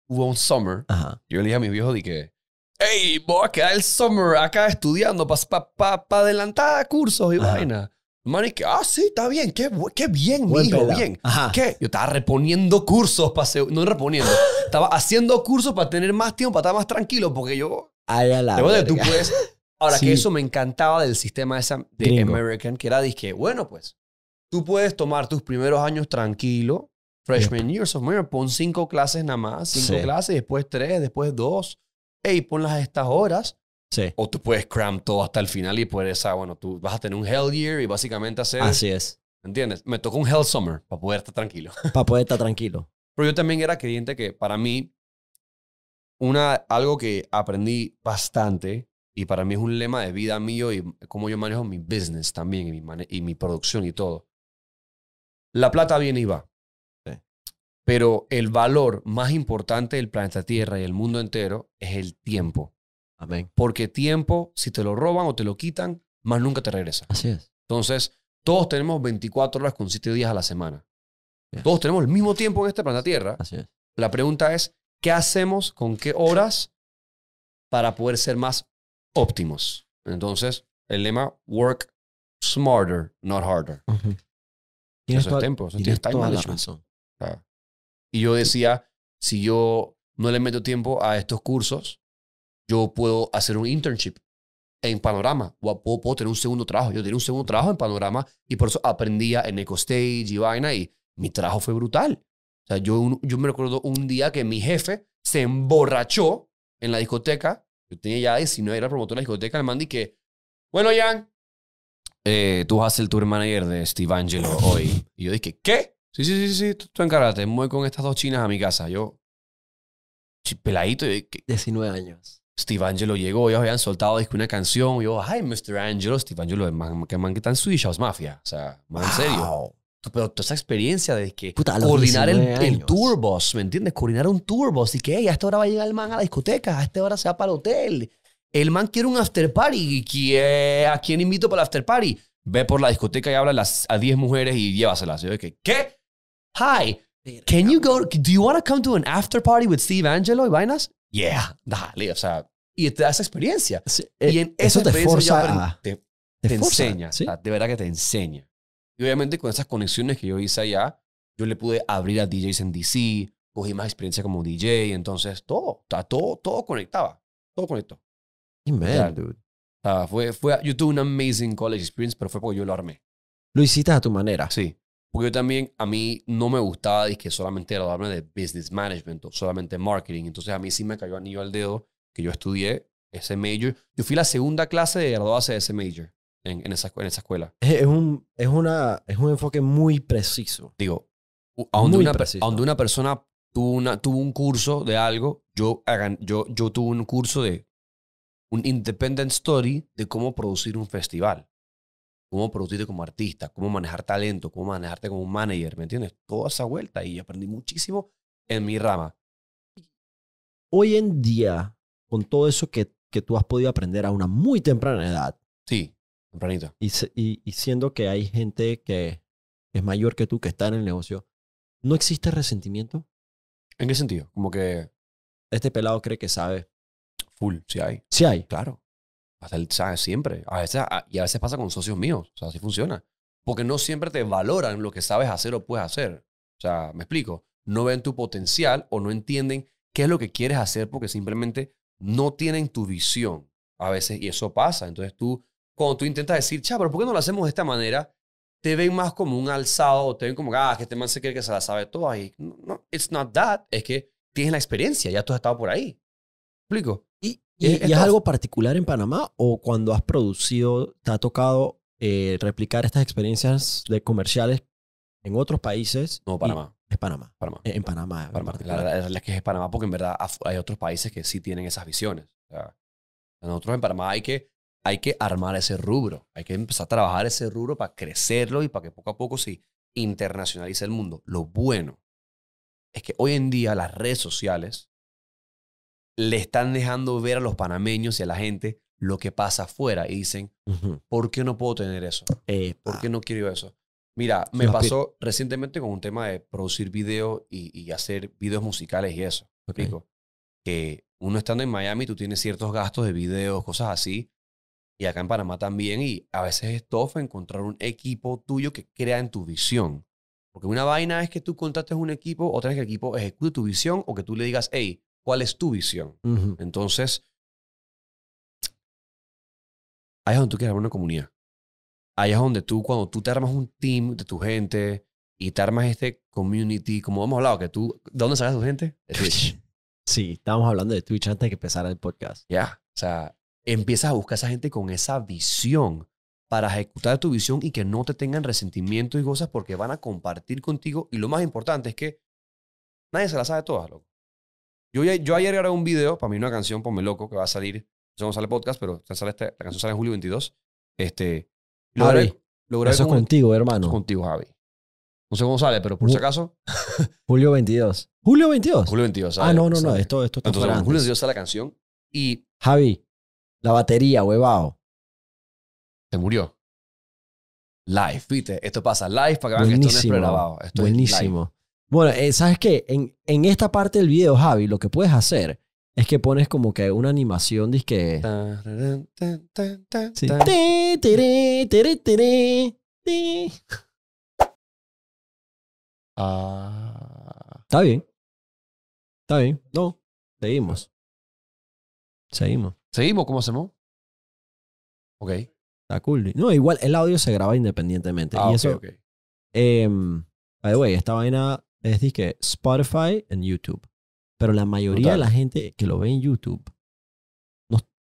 Hubo un summer. Yo le dije a mi viejo Dije que hey, voy a quedar el summer acá estudiando para pa, pa, pa adelantar cursos y vaina. Man, que, ah, sí, está bien, qué, qué bien, Buen mijo, bien. ¿Qué? Yo estaba reponiendo cursos para no reponiendo, <gasps> estaba haciendo cursos para tener más tiempo, para estar más tranquilo, porque yo... Ay, a la puedes... Ahora, que eso me encantaba del sistema esa de American, que era, dije, bueno, pues, tú puedes tomar tus primeros años tranquilo, freshman years year, sophomore, pon cinco clases nada más, cinco clases, después tres, después dos, hey, ponlas a estas horas. Sí. O tú puedes cram todo hasta el final y puedes, esa ah, bueno, tú vas a tener un hell year y básicamente hacer... Así es. ¿Entiendes? Me tocó un hell summer para poder estar tranquilo. <laughs> Para poder estar tranquilo. Pero yo también era creyente que para mí, una, algo que aprendí bastante y para mí es un lema de vida mío y cómo yo manejo mi business también y mi, y mi producción y todo. La plata viene y va. Pero el valor más importante del planeta Tierra y el mundo entero es el tiempo. Amén. Porque tiempo, si te lo roban o te lo quitan, más nunca te regresa. Así es. Entonces, todos tenemos 24 horas con 7 días a la semana. Todos tenemos el mismo tiempo en este planeta Tierra. Así es. La pregunta es, ¿qué hacemos con qué horas para poder ser más óptimos? Entonces, el lema work smarter, not harder. eso es tiempo, eso y yo decía, si yo no le meto tiempo a estos cursos, yo puedo hacer un internship en Panorama o puedo, tener un segundo trabajo. Yo tenía un segundo trabajo en Panorama y por eso aprendía en EcoStage y vaina y mi trabajo fue brutal. O sea, yo, yo me recuerdo un día que mi jefe se emborrachó en la discoteca. Yo tenía ya 19, era promotor de la discoteca. Le mandé que, bueno, Jan, eh, tú vas a el tour manager de Steve Angelo hoy. Y yo dije, ¿qué? Sí, sí, sí, sí, tú, tú encárgate, voy con estas dos chinas a mi casa. Yo, peladito, yo, eh, 19 años. Steve Angelo llegó, ellos habían soltado una canción. Yo, ay, Mr. Angelo, Steve Angelo, que man que tan Swedish Mafia. O sea, más en serio. Pero toda esa experiencia de que coordinar el, el, tour bus, ¿me entiendes? Coordinar un tour bus y que hey, a esta hora va a llegar el man a la discoteca, a esta hora se va para el hotel. El man quiere un after party. Eh, ¿A quién invito para el after party? Ve por la discoteca y habla a 10 mujeres y llévaselas. Yo, ¿Qué? hi, can you go, do you want to come to an after party with Steve Angelo y vainas? Yeah, dale, o sea, y te da eh, esa experiencia. y eso te forza te, enseña, de verdad que te enseña. Y obviamente con esas conexiones que yo hice allá, yo le pude abrir a DJs en DC, cogí más experiencia como DJ, entonces todo, todo, todo conectaba, todo conectó. Man, dude. fue, fue, yo tuve una amazing college experience, pero fue porque yo lo armé. Lo hiciste a tu manera. Sí. Porque yo también, a mí no me gustaba que solamente graduarme de business management o solamente marketing. Entonces a mí sí me cayó anillo al dedo que yo estudié ese major. Yo fui la segunda clase de graduarse de ese major en, esa, en esa escuela. Es, un, es, una, es un enfoque muy preciso. Digo, a donde, una, una, persona tuvo, una, tuvo un curso de algo, yo, yo, yo tuve un curso de un independent story de cómo producir un festival cómo producirte como artista, cómo manejar talento, cómo manejarte como un manager, ¿me entiendes? Toda esa vuelta y aprendí muchísimo en mi rama. Hoy en día, con todo eso que, tú has podido aprender a una muy temprana edad. Sí, tempranito. Y, y, siendo que hay gente que es mayor que tú, que está en el negocio, ¿no existe resentimiento? ¿En qué sentido? Como que... Este pelado cree que sabe. Full, si hay. Sí hay. Claro hasta Siempre. A y a veces pasa con socios míos. O sea, así funciona. Porque no siempre te valoran lo que sabes hacer o puedes hacer. O sea, me explico. No ven tu potencial o no entienden qué es lo que quieres hacer porque simplemente no tienen tu visión. A veces, y eso pasa. Entonces tú, cuando tú intentas decir, cha, pero ¿por qué no lo hacemos de esta manera? Te ven más como un alzado, o te ven como, ah, que este man se cree que se la sabe todo ahí no, it's not that. Es que tienes la experiencia, ya tú has estado por ahí. ¿Me explico? Eh, ¿Y, es algo particular en Panamá o cuando has producido, te ha tocado eh, replicar estas experiencias de comerciales en otros países? No, Panamá. Es Panamá. Eh, en, Panamá. En la, verdad es que es Panamá porque en verdad hay otros países que sí tienen esas visiones. nosotros en Panamá hay que, hay que armar ese rubro, hay que empezar a trabajar ese rubro para crecerlo y para que poco a poco se internacionalice el mundo. Lo bueno es que hoy en día las redes sociales le están dejando ver a los panameños y a la gente lo que pasa afuera y dicen, ¿por qué no puedo tener eso? ¿Por qué no quiero eso? Mira, me pasó recientemente con un tema de producir video y, hacer videos musicales y eso. Okay. Que uno estando en Miami, tú tienes ciertos gastos de videos, cosas así. Y acá en Panamá también. Y a veces es tough encontrar un equipo tuyo que crea en tu visión. Porque una vaina es que tú contrates un equipo, otra es que el equipo ejecute tu visión o que tú le digas, hey, ¿Cuál es tu visión? Entonces, ahí es donde tú quieres armar una comunidad. Ahí es donde tú, cuando tú te armas un team de tu gente y te armas este community, como hemos hablado, que tú, ¿de dónde sacas tu gente? <laughs> Twitch. Sí, estábamos hablando de Twitch antes de que empezara el podcast. Ya, o sea, empiezas a buscar a esa gente con esa visión para ejecutar tu visión y que no te tengan resentimiento y cosas porque van a compartir contigo. Y lo más importante es que nadie se la sabe todas, loco. Yo, yo ayer grabé un video, para mí una canción, Ponme Loco, que va a salir, sé no sale podcast, pero este, la canción sale en julio 22. Este, lo Javi, grabé, lo eso es contigo, hermano. contigo, Javi. No sé cómo sale, pero por si acaso. <laughs> julio 22. ¿Julio 22? Julio 22. ah, no, no, no, esto, esto está Entonces, en julio 22 sale la canción y... Javi, la batería, huevado. Se murió live, ¿viste? Esto pasa live para que vean que esto no es pregrabado. buenísimo. Bueno, eh, ¿sabes qué? En, en, esta parte del video, Javi, lo que puedes hacer es que pones como que una animación disque... Sí. Está bien. Está bien. No, seguimos. Seguimos. Seguimos, ¿cómo hacemos? Ok. Está cool. No, igual el audio se graba independientemente. Ah, y eso, Eh, by the way, esta vaina es decir que Spotify en YouTube. Pero la mayoría de la gente que lo ve en YouTube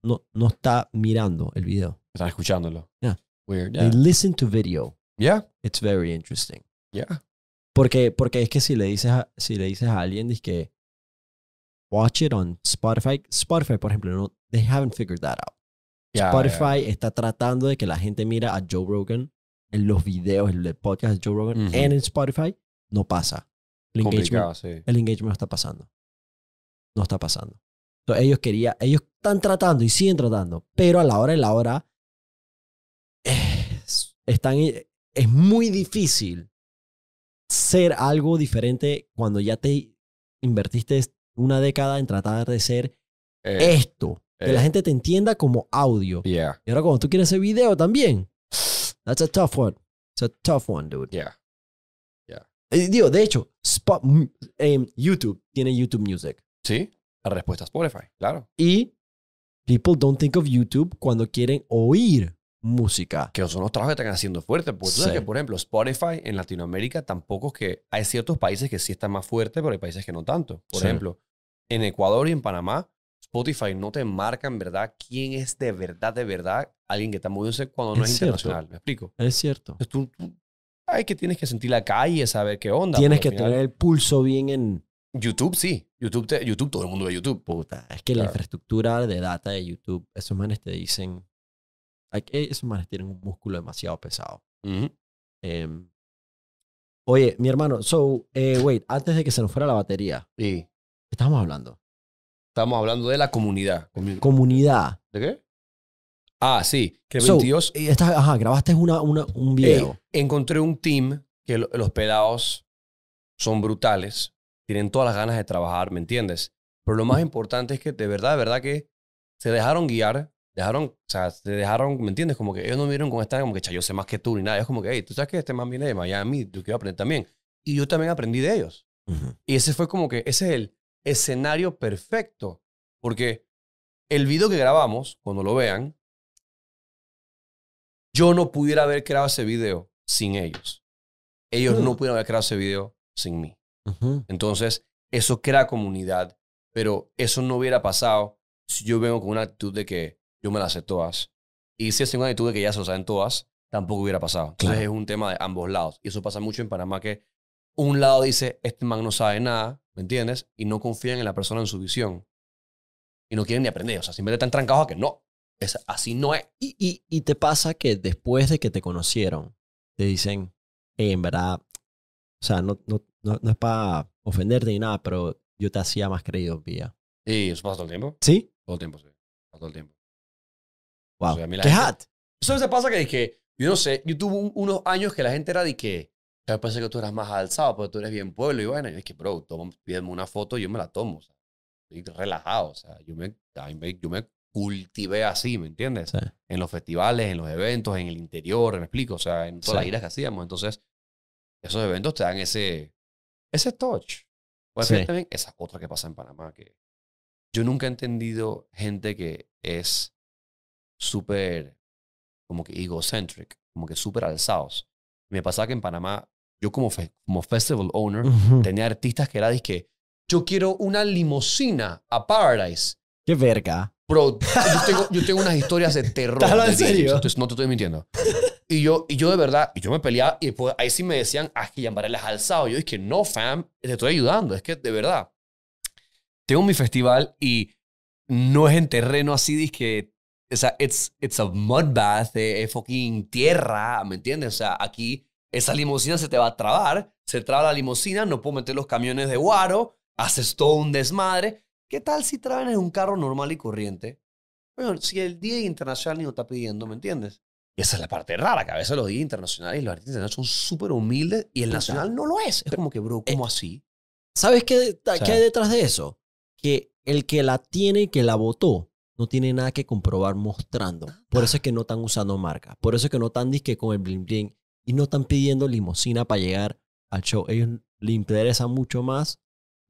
no, no, está mirando el video. Está escuchándolo. Yeah. They listen to video. Yeah. It's very interesting. Yeah. Porque, porque es que si le dices a, si le dices a alguien, que watch it on Spotify. Spotify, por ejemplo, no, they haven't figured that out. Spotify está tratando de que la gente mira a Joe Rogan en los videos, en el podcast de Joe Rogan, en Spotify. No pasa. El engagement, no está pasando. No está pasando. Entonces, ellos querían, ellos están tratando y siguen tratando, pero a la hora de la hora es, están, es muy difícil ser algo diferente cuando ya te invertiste una década en tratar de ser eh, esto. Que la eh. gente te entienda como audio. Yeah. Y ahora cuando tú quieres ese video también. That's a tough one. It's a tough one, dude. Yeah. Eh, digo, de hecho, em, YouTube tiene YouTube Music. Sí, la respuesta es Spotify, claro. Y people don't think of YouTube cuando quieren oír música. Que son los trabajos que están haciendo fuerte. Porque que, por ejemplo, Spotify en Latinoamérica tampoco es que... Hay ciertos países que sí están más fuertes, pero hay países que no tanto. Por ejemplo, en Ecuador y en Panamá, Spotify no te marca en verdad quién es de verdad, de verdad alguien que está moviéndose cuando no es, internacional. ¿Me explico? Es cierto. Ay, que tienes que sentir la calle, saber qué onda. Tienes pues, que tener el pulso bien en... YouTube sí. YouTube, YouTube, todo el mundo ve YouTube. Puta, es que la infraestructura de data de YouTube, esos manes te dicen... Esos manes tienen un músculo demasiado pesado. Em, oye, mi hermano, so, eh, wait, antes de que se nos fuera la batería, sí. estábamos hablando. Estamos hablando de la comunidad. comunidad. ¿De qué? Ah, sí. Que 22. Y esta, ajá, grabaste una, un eh, video. encontré un team que los pedados son brutales, tienen todas las ganas de trabajar, ¿me entiendes? Pero lo más importante es que de verdad, de verdad que se dejaron guiar, dejaron, o sea, se dejaron, ¿me entiendes? Como que ellos no miraron con esta, como que, yo sé más que tú ni nada. Es como que, hey, tú sabes que este man viene de Miami, tú quiero aprender también. Y yo también aprendí de ellos. Y ese fue como que, ese es el escenario perfecto. Porque el video que grabamos, cuando lo vean, yo no pudiera haber creado ese video sin ellos. Ellos no mm. pudieran haber creado ese video sin mí. Entonces, eso crea comunidad, pero eso no hubiera pasado si yo vengo con una actitud de que yo me las sé todas. Y si es una actitud de que ya se lo saben todas, tampoco hubiera pasado. Entonces, es un tema de ambos lados. Y eso pasa mucho en Panamá que un lado dice, este man no sabe nada, ¿me entiendes? Y no confían en la persona, en su visión. Y no quieren ni aprender. O sea, siempre están trancados a que no es, así no es. Y, y, te pasa que después de que te conocieron, te dicen, en verdad, o sea, no, no, no, no es para ofenderte ni nada, pero yo te hacía más creído, vía. ¿Y eso pasa todo el tiempo. ¿Sí? Todo el tiempo, sí. Todo el tiempo. Wow. ¡Qué Eso se pasa que dije, yo no sé, yo tuve unos años que la gente era de que, yo pensé que tú eras más alzado, pero tú eres bien pueblo y bueno, es que, bro, toma, pídeme una foto y yo me la tomo, o sea, estoy relajado, o sea, yo me, yo me, cultivé así, ¿me entiendes? En los festivales, en los eventos, en el interior, me explico, o sea, en todas las giras que hacíamos. Entonces, esos eventos te dan ese, ese touch. pues sí. también esa otra que pasa en Panamá, que yo nunca he entendido gente que es súper, como que egocentric, como que súper alzados. Me pasaba que en Panamá, yo como, como festival owner, tenía artistas que era que yo quiero una limosina a Paradise. ¡Qué verga! Bro, yo tengo, yo tengo unas historias de terror. no te estoy mintiendo. Y yo, y yo de verdad, y yo me peleaba y después ahí sí me decían, ah, que llamaré las alzado. Yo dije no, fam, te estoy ayudando. Es que de verdad, tengo mi festival y no es en terreno así, dije, que, o sea, it's, it's a mud bath, es fucking tierra, ¿me entiendes? O sea, aquí esa limusina se te va a trabar, se traba la limusina, no puedo meter los camiones de guaro, haces todo un desmadre ¿Qué tal si traen en un carro normal y corriente? Bueno, si el Día Internacional ni lo está pidiendo, ¿me entiendes? Y esa es la parte rara, que a veces los días internacionales y los artistas son súper humildes y el nacional no lo es. Es como que, bro, eh, ¿cómo así? ¿Sabes qué, hay detrás de eso? Que el que la tiene y que la votó no tiene nada que comprobar mostrando. Por eso es que no están usando marca. Por eso es que no están disque con el bling bling y no están pidiendo limosina para llegar al show. A ellos les interesa mucho más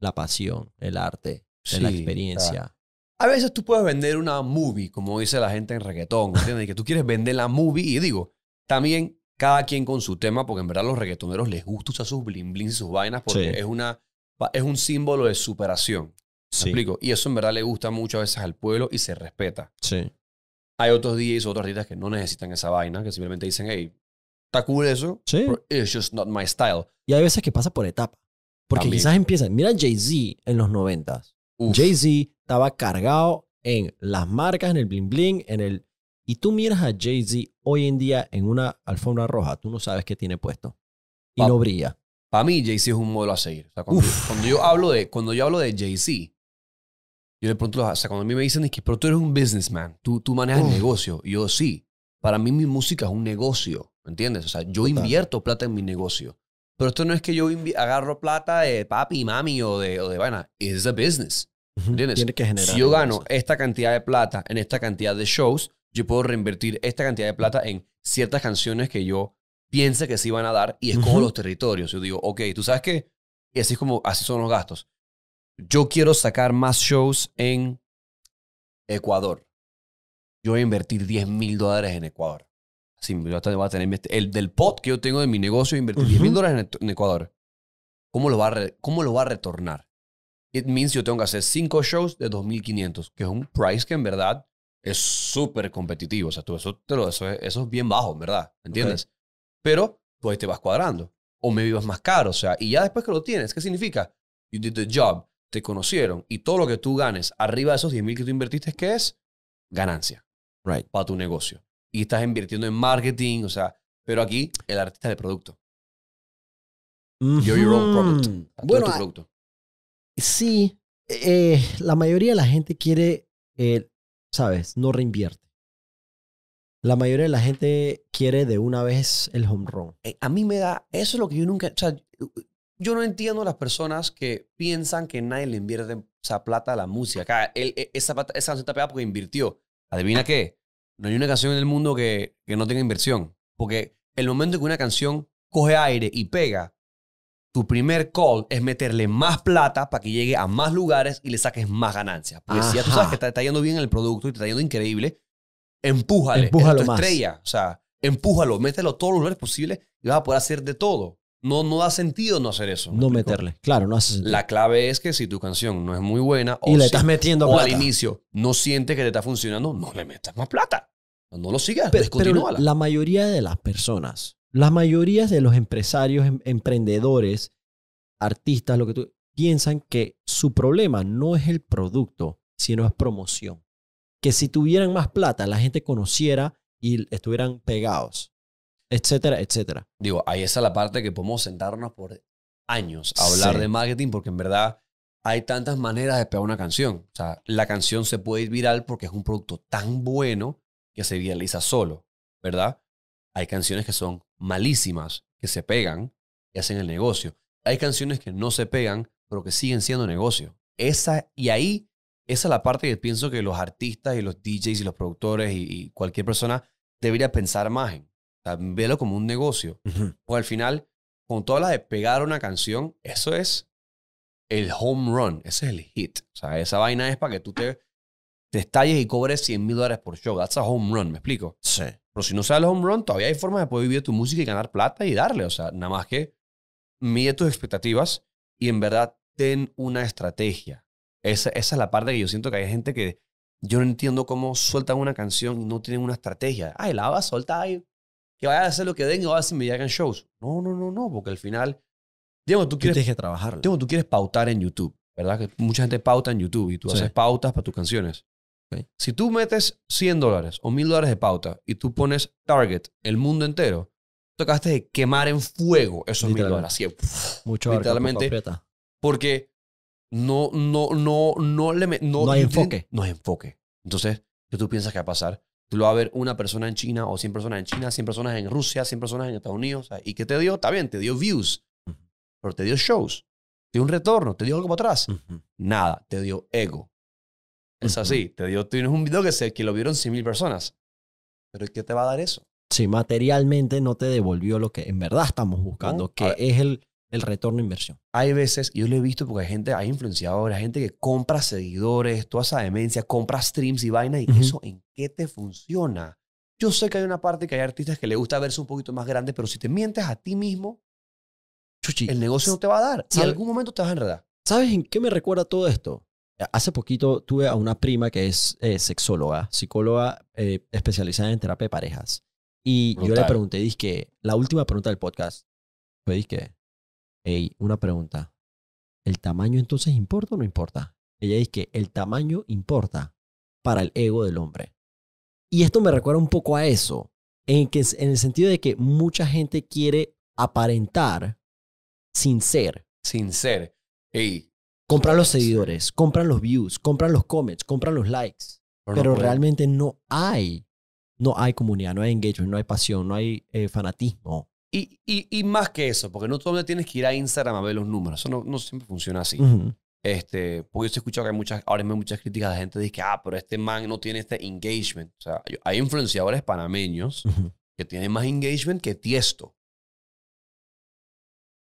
la pasión, el arte, la experiencia. A veces tú puedes vender una movie, como dice la gente en reggaetón, que tú quieres vender la movie. Y digo, también cada quien con su tema, porque en verdad los reggaetoneros les gusta usar sus bling bling y sus vainas porque es, una, es un símbolo de superación. ¿Me explico? Y eso en verdad le gusta mucho a veces al pueblo y se respeta. Sí. Hay otros DJs o otros artistas que no necesitan esa vaina, que simplemente dicen, hey, está cool eso, sí. it's just not my style. Y hay veces que pasa por etapa. Porque quizás empiezan, mira Jay-Z en los noventas. Jay-Z estaba cargado en las marcas, en el bling bling, en el... Y tú miras a Jay-Z hoy en día en una alfombra roja, tú no sabes qué tiene puesto. Y no brilla. Para mí, Jay-Z es un modelo a seguir. cuando, yo, hablo de, de Jay-Z, yo de pronto, o sea, cuando a mí me dicen, es que, pero tú eres un businessman, tú, manejas el negocio. Y yo sí, para mí mi música es un negocio, ¿me entiendes? O sea, yo invierto plata en mi negocio. Pero esto no es que yo agarro plata de papi, mami o de, o de vaina. It's a business. que generar. Si yo gano esta cantidad de plata en esta cantidad de shows, yo puedo reinvertir esta cantidad de plata en ciertas canciones que yo piense que sí van a dar y escojo los territorios. Yo digo, ok, tú sabes que Y así es como, así son los gastos. Yo quiero sacar más shows en Ecuador. Yo voy a invertir 10 mil dólares en Ecuador yo a tener, el del pot que yo tengo de mi negocio, invertir 10 mil dólares en, Ecuador. ¿Cómo lo, va a ¿Cómo lo va a retornar? It means yo tengo que hacer 5 shows de 2.500, que es un price que en verdad es súper competitivo. O sea, tú, eso, eso, es, eso, es, bien bajo, en verdad. ¿Entiendes? Pero tú pues, ahí te vas cuadrando. O me vivas más caro. O sea, y ya después que lo tienes, ¿qué significa? You did the job, te conocieron y todo lo que tú ganes arriba de esos 10 mil que tú invertiste, ¿qué es? Ganancia. Right. Para tu negocio y estás invirtiendo en marketing, o sea, pero aquí el artista es el producto. You're your own product. bueno, ah, producto. sí, eh, la mayoría de la gente quiere, eh, sabes, no reinvierte. La mayoría de la gente quiere de una vez el home run. Eh, a mí me da, eso es lo que yo nunca, o sea, yo no entiendo las personas que piensan que nadie le invierte esa plata a la música. Acá, e, esa, esa canción está pegada porque invirtió. ¿Adivina qué? No hay una canción en el mundo que, no tenga inversión. Porque el momento en que una canción coge aire y pega, tu primer call es meterle más plata para que llegue a más lugares y le saques más ganancias. Porque si ya tú sabes que está yendo bien el producto y te está yendo increíble, empújale. Empújalo es tu estrella. O sea, empújalo, mételo todos los lugares posibles y vas a poder hacer de todo no, no da sentido no hacer eso. no meterle. Claro, no hace sentido. La clave es que si tu canción no es muy buena o, le metiendo al inicio no sientes que te está funcionando, no le metas más plata. No lo sigas, pues, pero, la mayoría de las personas, la mayoría de los empresarios, em, emprendedores, artistas, lo que tú piensan que su problema no es el producto, sino es promoción. Que si tuvieran más plata, la gente conociera y estuvieran pegados etcétera, etcétera. Digo, ahí es la parte que podemos sentarnos por años a hablar de marketing porque en verdad hay tantas maneras de pegar una canción. O sea, la canción se puede ir viral porque es un producto tan bueno que se viraliza solo, ¿verdad? Hay canciones que son malísimas, que se pegan y hacen el negocio. Hay canciones que no se pegan, pero que siguen siendo negocio. Esa, y ahí, esa es la parte que pienso que los artistas y los DJs y los productores y, y cualquier persona debería pensar más en sea, velo como un negocio. O pues al final, con toda la de pegar una canción, eso es el home run, ese es el hit. O sea, esa vaina es para que tú te, te estalles y cobres 100 mil dólares por show. That's a home run, ¿me explico? Sí. Pero si no sabes el home run, todavía hay formas de poder vivir tu música y ganar plata y darle. O sea, nada más que mide tus expectativas y en verdad ten una estrategia. Esa, es la parte que yo siento que hay gente que yo no entiendo cómo sueltan una canción y no tienen una estrategia. Ay, la va suelta ahí que vaya a hacer lo que den y vaya a me llegan shows. No, no, no, no, porque al final, digamos, tú quieres... tienes trabajar. Digamos, tú quieres pautar en YouTube, ¿verdad? Que mucha gente pauta en YouTube y tú haces pautas para tus canciones. Si tú metes 100 dólares o 1000 dólares de pauta y tú pones target el mundo entero, tocaste de quemar en fuego esos 1000 dólares. Así, Mucho literalmente. Arco, porque no, no, no, no le... No, no hay enfoque. No hay enfoque. Entonces, ¿qué tú piensas que va a pasar? Tú lo vas a ver una persona en China o 100 personas en China, 100 personas en Rusia, 100 personas en Estados Unidos. ¿Y qué te dio? Está bien, te dio views, pero te dio shows, te dio un retorno, te dio algo para atrás. Nada, te dio ego. Es así, te dio, tienes un video que, que lo vieron mil personas. Pero ¿qué te va a dar eso? Si materialmente no te devolvió lo que en verdad estamos buscando, que es el, el retorno de inversión. Hay veces, yo lo he visto porque hay gente, hay influenciadores, hay gente que compra seguidores, toda esa demencia, compra streams y vaina y eso en qué te funciona. Yo sé que hay una parte que hay artistas que le gusta verse un poquito más grande pero si te mientes a ti mismo, el negocio no te va a dar. En algún momento te vas a enredar. ¿Sabes en qué me recuerda todo esto? Hace poquito tuve a una prima que es eh, sexóloga, psicóloga eh, especializada en terapia de parejas. Y yo le pregunté, dije, la última pregunta del podcast fue, dije, Hey, una pregunta. ¿El tamaño entonces importa o no importa? Ella dice que el tamaño importa para el ego del hombre. Y esto me recuerda un poco a eso, en, que, en el sentido de que mucha gente quiere aparentar sin ser. Sin ser. Hey, compran los seguidores, compran los views, compran los comments, compran los likes. Pero, realmente no hay, no hay comunidad, no hay engagement, no hay pasión, no hay eh, fanatismo. Y, y, y, más que eso, porque no todo tienes que ir a Instagram a ver los números. Eso no, siempre funciona así. este, porque yo he escuchado que hay muchas, ahora hay muchas críticas de gente que dice, ah, pero este man no tiene este engagement. O sea, hay influenciadores panameños que tienen más engagement que Tiesto.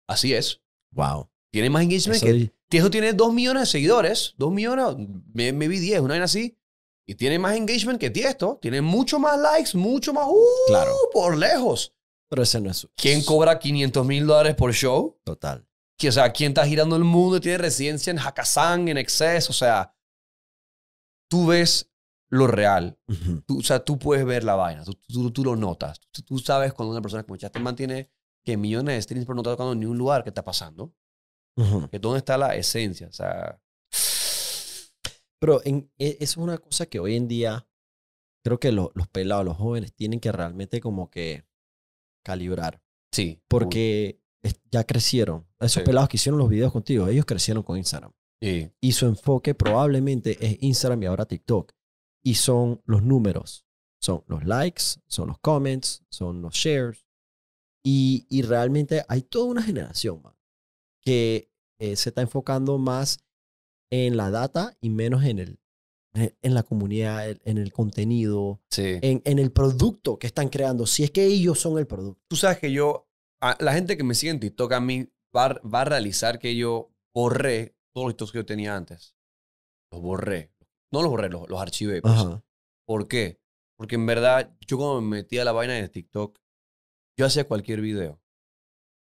Así es. Wow. Tiene más engagement que... Tiesto tiene dos millones de seguidores. Dos millones, me, vi diez una vez así. Y tiene más engagement que Tiesto. Tiene mucho más likes, mucho más... Uh, Por lejos. Pero ese no es ¿Quién cobra 500 mil dólares por show? Total. o sea, ¿quién está girando el mundo y tiene residencia en Hakazán, en Excess? O sea, tú ves lo real. tú, o sea, tú puedes ver la vaina. Tú, tú, lo notas. Tú, sabes cuando una persona como Chastain mantiene que millones de streams, pero no está tocando ni un lugar que está pasando. Que dónde está la esencia. O sea. Pero en, e, eso es una cosa que hoy en día creo que los pelados, los jóvenes, tienen que realmente como que calibrar. Sí. Porque ya crecieron. Esos pelados que hicieron los videos contigo, ellos crecieron con Instagram. Y su enfoque probablemente es Instagram y ahora TikTok. Y son los números. Son los likes, son los comments, son los shares. Y, y realmente hay toda una generación que eh, se está enfocando más en la data y menos en el eh, en la comunidad, en el contenido, en, en, el producto que están creando, si es que ellos son el producto. Tú sabes que yo, la gente que me sigue en TikTok a mí va, a realizar que yo borré todos los TikToks que yo tenía antes. Los borré. No los borré, los, archivé. Pues. ¿Por qué? Porque en verdad, yo cuando me metía la vaina de TikTok, yo hacía cualquier video.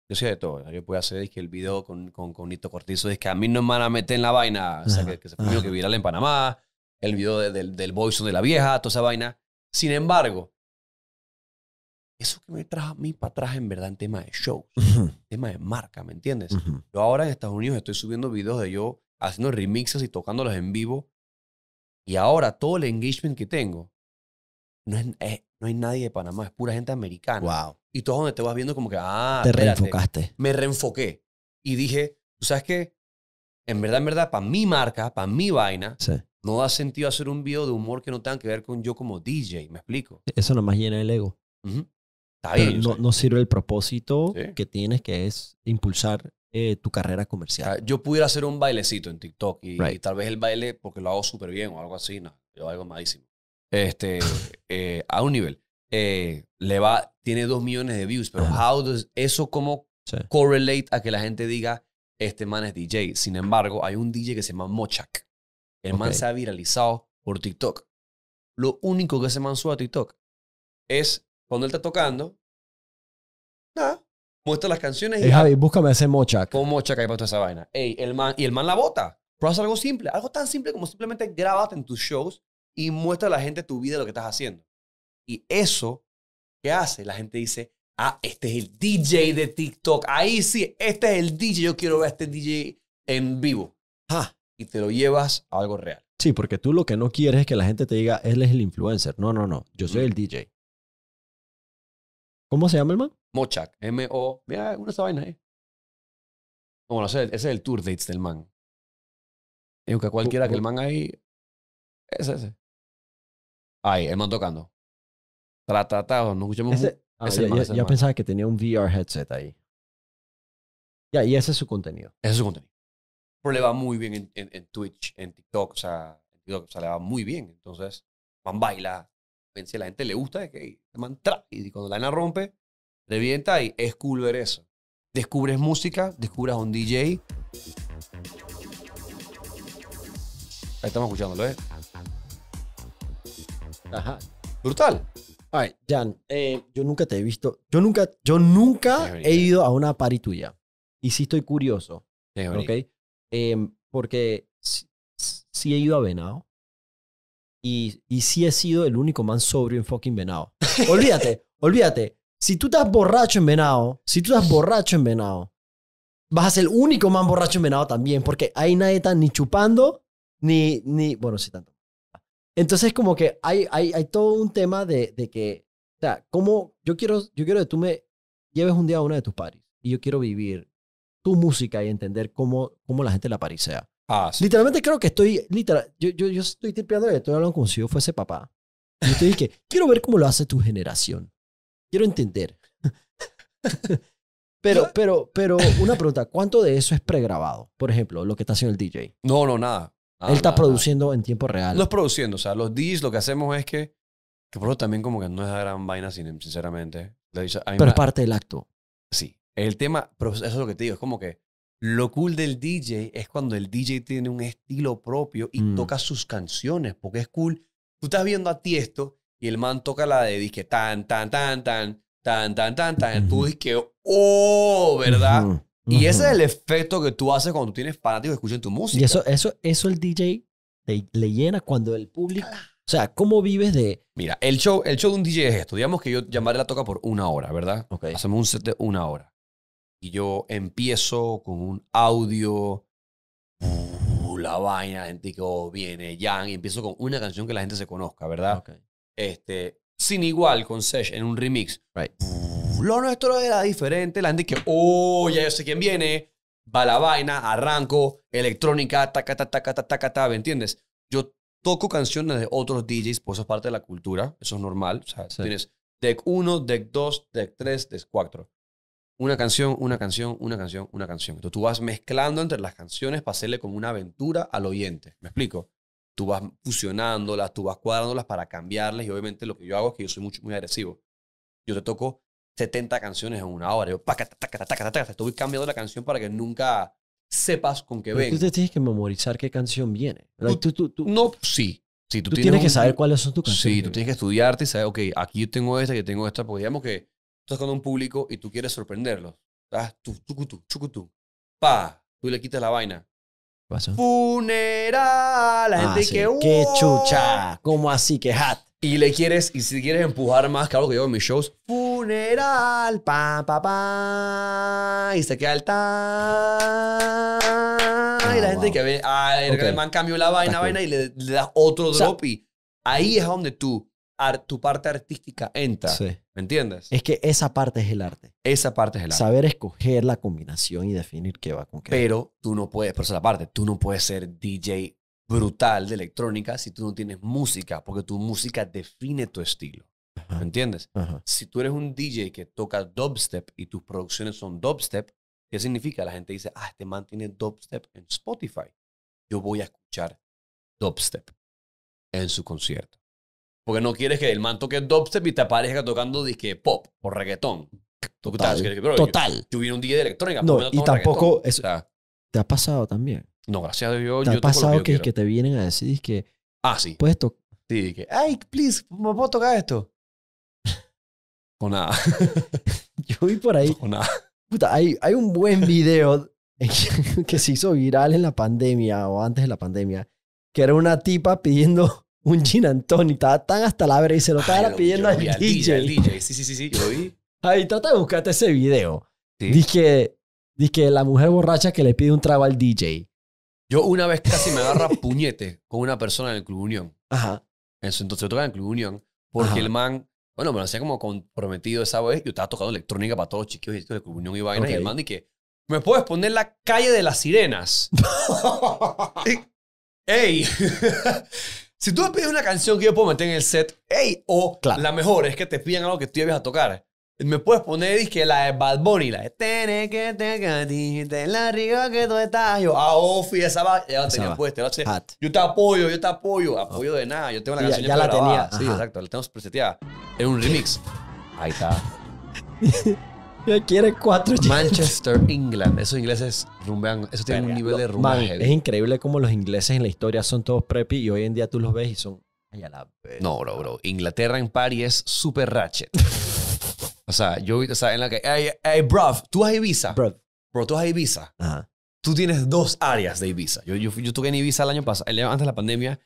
Yo hacía de todo. Yo podía hacer es que el video con, con, con Nito Cortizo, es que a mí no me van a meter en la vaina. o sea, que, se puso que viral en Panamá el video del, del voice de la vieja, toda esa vaina. Sin embargo, eso que me trajo a mí para atrás en verdad en tema de show, tema de marca, ¿me entiendes? Yo ahora en Estados Unidos estoy subiendo videos de yo haciendo remixes y tocándolos en vivo. Y ahora todo el engagement que tengo, no, es, eh, no hay nadie de Panamá, es pura gente americana. Wow. Y todo donde te vas viendo como que, ah, te reenfocaste. Me reenfoqué. Y dije, sabes qué? En verdad, en verdad, para mi marca, para mi vaina, sí. No da sentido hacer un video de humor que no tenga que ver con yo como DJ, ¿me explico? Eso más llena el ego. No, sirve el propósito que tienes, que es impulsar eh, tu carrera comercial. Ah, yo pudiera hacer un bailecito en TikTok y, tal vez el baile, porque lo hago súper bien o algo así, no, yo algo malísimo. Este, <laughs> eh, a un nivel. Eh, le va, tiene dos millones de views, pero how does, eso como correlate a que la gente diga, este man es DJ. Sin embargo, hay un DJ que se llama Mochak. El man se ha viralizado por TikTok. Lo único que ese man sube a TikTok es cuando él está tocando, nada, muestra las canciones y. Javi, búscame ese Mochak. Con Mochak hay para toda esa vaina. el man, y el man la bota. Pero hace algo simple, algo tan simple como simplemente grabate en tus shows y muestra a la gente tu vida, lo que estás haciendo. Y eso que hace, la gente dice, ah, este es el DJ de TikTok. Ahí sí, este es el DJ, yo quiero ver a este DJ en vivo. Ah, y te lo llevas a algo real. Sí, porque tú lo que no quieres es que la gente te diga, él es el influencer. No, no, no, yo soy el DJ. ¿Cómo se llama el man? Mochak, M-O. Mira, una esa vaina, eh. bueno, ese, es el tour dates del man. Digo que cualquiera que el man ahí. Ese, ese. Ahí, el man tocando. Tra, no escuchemos ah, Ese, ya, pensaba que tenía un VR headset ahí. Ya, y ese es su contenido. Ese es su contenido. Pero le va muy bien en, Twitch, en TikTok, o sea, en TikTok, o sea, le va muy bien. Entonces, van baila, vence, la gente le gusta, de que man mantra Y cuando la ANA rompe, revienta y es cool ver eso. Descubres música, descubras un DJ. Ahí estamos escuchándolo, ¿eh? Ajá. Brutal. Ay Jan, eh, yo nunca te he visto. Yo nunca, yo nunca he ido a una party tuya. Y sí estoy curioso. ¿Ok? Em, porque sí, he ido a Venado y, sí he sido el único man sobrio en fucking Venado. <laughs> Olvídate, olvídate. Si tú estás borracho en Venado, si tú estás borracho en Venado, vas a ser el único más borracho en Venado también, porque ahí nadie está ni chupando, ni, ni, bueno, sí tanto. Entonces, como que hay, hay, hay todo un tema de, de que, o sea, como yo quiero, yo quiero que tú me lleves un día a una de tus paris y yo quiero vivir tu música y entender cómo, cómo la gente la parisea. Ah, Literalmente creo que estoy, literal, yo, yo, estoy tirpeando y estoy hablando como si yo fuese papá. Y yo te dije, <laughs> quiero ver cómo lo hace tu generación. Quiero entender. <laughs> Pero, pero, pero una pregunta, ¿cuánto de eso es pregrabado? Por ejemplo, lo que está haciendo el DJ. No, no, nada. Él está produciendo en tiempo real. Los produciendo, o sea, los DJs lo que hacemos es que, que por eso también como que no es la gran vaina, sinceramente. Pero es parte del acto. Sí. El tema, eso es lo que te digo, es como que lo cool del DJ es cuando el DJ tiene un estilo propio y mm. toca sus canciones, porque es cool. Tú estás viendo a Tiesto y el man toca la de disque tan, tan, tan, tan, tan, tan, tan, tan. Mm. Tú disque, oh, ¿verdad? Y ese es el efecto que tú haces cuando tú tienes fanáticos que escuchan tu música. Y eso, eso, eso el DJ te, le llena cuando el público. O sea, ¿cómo vives de...? Mira, el show, el show de un DJ es esto. Digamos que yo llamaré la toca por una hora, ¿verdad? Okay. Hacemos un set de una hora yo empiezo con un audio, uh, la vaina, gente que oh, viene, ya, y empiezo con una canción que la gente se conozca, ¿verdad? Este, sin igual con Sesh en un remix. Uh, lo nuestro era diferente, la gente que, oh, ya yo sé quién viene, va la vaina, arranco, electrónica, taca, taca, taca, taca, taca, ¿me entiendes? Yo toco canciones de otros DJs, pues eso es parte de la cultura, eso es normal. tienes deck 1, deck 2, deck 3, deck 4 una canción, una canción, una canción, una canción. Entonces tú vas mezclando entre las canciones para hacerle como una aventura al oyente. ¿Me explico? Tú vas fusionándolas, tú vas cuadrándolas para cambiarlas y obviamente lo que yo hago es que yo soy mucho, muy agresivo. Yo te toco 70 canciones en una hora. Yo te estoy cambiando la canción para que nunca sepas con qué ven Tú te tienes que memorizar qué canción viene. Tú, tú, tú, no, sí. sí tú, tienes, que saber cuáles son tus canciones. Sí, tú tienes que estudiarte y saber, ok, aquí yo tengo esta, que tengo esta, porque digamos que estás con un público y tú quieres sorprenderlos. Estás tú, tú, tú. Pa, tú le quitas la vaina. Pasó. Funeral, la gente ah, que. ¡Qué chucha! ¿Cómo así? que hat? Y le quieres, y si quieres empujar más, claro que yo en mis shows, funeral, pa, pa, pa, y se queda el ta. Ah, y la gente que ve, ah, el man cambió la vaina, vaina, y le, da das otro drop. y ahí es donde tú tu parte artística entra. ¿Me entiendes? Es que esa parte es el arte. Esa parte es el arte. Saber escoger la combinación y definir qué va con qué. Pero tú no puedes, por esa parte, tú no puedes ser DJ brutal de electrónica si tú no tienes música, porque tu música define tu estilo. ¿Me entiendes? Si tú eres un DJ que toca dubstep y tus producciones son dubstep, ¿qué significa? La gente dice, ah, este man tiene dubstep en Spotify. Yo voy a escuchar dubstep en su concierto. Porque no quieres que el man toque dubstep y te aparezca tocando disque pop o reggaetón. Total. Total. un día de electrónica. No, y tampoco. ¿Te ha pasado también? No, gracias a Dios. ¿Te ha pasado que, que, que, te vienen a decir que. Ah, sí. Puedes tocar. Sí, que. Ay, please, ¿me puedo tocar esto? <laughs> con nada. <laughs> yo vi por ahí. con nada. Puta, hay, hay un buen video <laughs> que se hizo viral en la pandemia o antes de la pandemia, que era una tipa pidiendo un Gin Antoni. Estaba tan hasta la y se lo estaba pidiendo al DJ. Sí, sí, sí, yo lo vi. Ahí trata de buscarte ese video. Dije, Dice la mujer borracha que le pide un trago al DJ. Yo una vez casi me agarra puñete con una persona en el Club Unión. Ajá. En entonces yo tocaba en el Club Unión. Porque el man, bueno, me lo hacía como comprometido esa vez. Yo estaba tocando electrónica para todos los chiquillos y Club Unión y vaina. Y el man dije, ¿me puedes poner la calle de las sirenas? <laughs> ¡Ey! Si tú me pides una canción que yo puedo meter en el set, hey, o la mejor es que te pidan algo que tú debes a tocar. Me puedes poner disque la de Bad Bunny, la de Tene que te catiste, la riga que tú estás. Yo, ah, ofi, oh, esa va. Ya la tenía va. puesta. La yo te apoyo, yo te apoyo. Apoyo de nada. Yo tengo la canción. Ya, ya la tenía. Sí, exacto. La tengo preseteada. Es un remix. Ahí está. <laughs> Ya quiere cuatro Manchester, England. Esos ingleses rumbean. Eso tienen un nivel de Man, Es increíble como los ingleses en la historia son todos preppy y hoy en día tú los ves y son. no, bro, bro. Inglaterra en París es súper ratchet. o sea, yo o sea, en la que. Hey, bro, tú vas a Ibiza. Bro. tú vas a Ibiza. Ajá. Tú tienes dos áreas de Ibiza. Yo, yo, en Ibiza el año pasado, antes de la pandemia.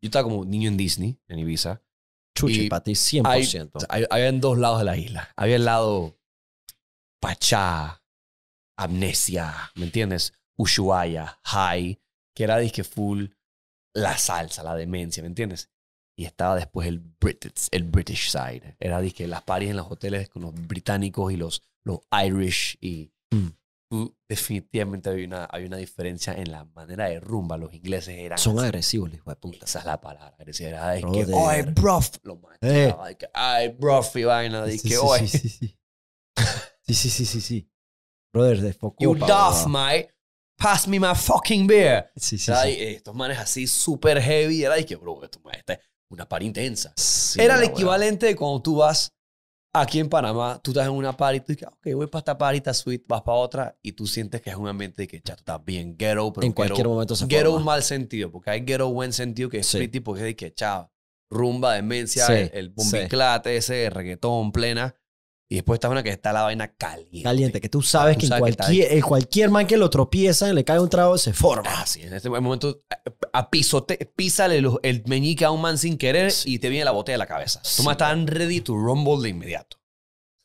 Yo estaba como niño en Disney, en Ibiza. Chuchi, para 100%. Hay, en dos lados de la isla. Había el lado Pachá, Amnesia, ¿me entiendes? Ushuaia, High, que era disque full la salsa, la demencia, ¿me entiendes? Y estaba después el British, el British side. Era disque las paris en los hoteles con los británicos y los, los Irish y... Mm. definitivamente hay una, hay una diferencia en la manera de rumba. Los ingleses eran. Son agresivos, Esa es la palabra. Agresividad. Lo mataba. Eh. ay, y vaina. sí, Sí, sí, sí, sí, sí. Brother, de up. You daft, mate. Pass me my fucking beer. Sí, sí, eh, Estos manes así súper heavy. Era y que, bro, esto, es una par intensa. era el equivalente de cuando tú vas aquí en Panamá, tú estás en una par y tú dices, ah, ok, voy para esta party, sweet, vas para otra y tú sientes que es un ambiente de que, ya, tú estás bien ghetto, pero En cualquier momento se Ghetto mal sentido, porque hay ghetto buen sentido que es pretty porque es de que, chao, rumba, demencia, el, el ese, reggaetón, plena. Y después está una que está la vaina caliente. Caliente, que tú sabes que, cualquier, man que lo tropieza, le cae un trago, se forma. Ah, en este momento a pisote, písale el meñique a un man sin querer y te viene la botella a la cabeza. Toma Tú ready to rumble de inmediato.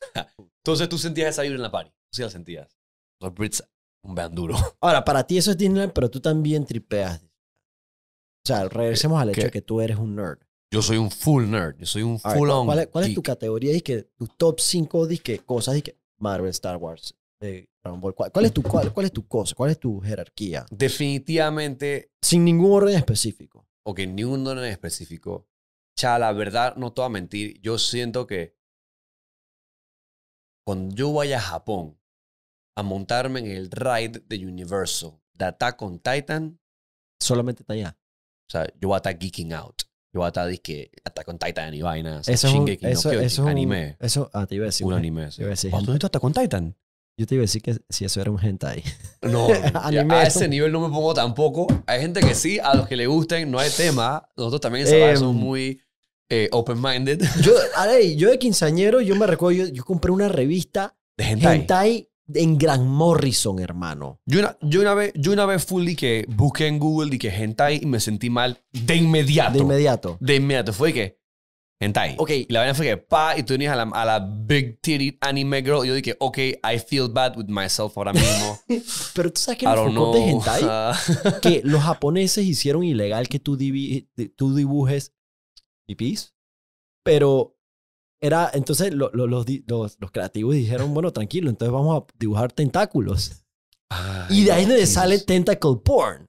<laughs> Entonces tú sentías esa vibra en la party. sí la sentías. Los Brits, un vean duro. <laughs> Ahora, para ti eso es Disneyland, pero tú también tripeas. O sea, eh, regresemos al hecho de que tú eres un nerd. Yo soy un full nerd. Yo soy un full on. ¿Cuál, es, tu categoría? que tu top 5 que cosas que Marvel, Star Wars, Dragon Ball. ¿Cuál, es tu, cuál, es tu cosa? ¿Cuál es tu jerarquía? Definitivamente. Sin ningún orden específico. Ok, ningún orden específico. Ya, la verdad, no te a mentir. Yo siento que cuando yo vaya a Japón a montarme en el ride de Universal de Attack on Titan. Solamente está allá. O sea, yo voy a estar geeking out. Yo voy a estar hasta con Titan y vainas. Eso es un, anime. Eso, ah, te iba a decir. Un anime. Sí. Te iba a decir, hasta con Titan? Yo te iba a decir que si eso era un hentai. No, <laughs> a ese nivel no me pongo tampoco. Hay gente que sí, a los que le gusten, no hay tema. Nosotros también em, somos muy eh, open-minded. Yo, yo de quinceañero, yo me recuerdo, yo, compré una revista de hentai en Gran Morrison, hermano. Yo una, yo una vez, yo una vez que busqué en Google y que hentai y me sentí mal de inmediato. De inmediato. De inmediato. Fue que hentai. Ok. Y la vaina fue que pa, y tú venías a la, a la big titty anime girl y yo dije, ok, I feel bad with myself ahora mismo. <laughs> Pero tú sabes que no fue de hentai <laughs> que los japoneses hicieron ilegal que tú, eh, tú dibujes pipis. Pero era, entonces los, los, creativos dijeron, bueno, tranquilo, entonces vamos a dibujar tentáculos. y de ahí es donde sale tentacle porn.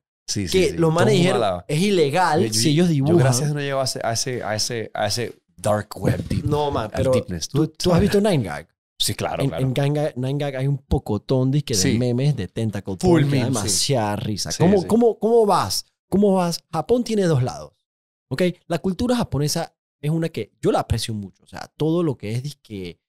que lo los es ilegal si ellos dibujan. Yo gracias no llego a ese, a ese, a ese, dark web No, man, pero ¿tú, has visto Nine Gag? Sí, claro, en, claro. Nine, Gag hay un pocotón de, que de memes de tentacle porn. Full demasiada risa. ¿Cómo, ¿cómo, ¿Cómo vas? ¿Cómo vas? Japón tiene dos lados. La cultura japonesa es una que yo la aprecio mucho. O sea, todo lo que es disque,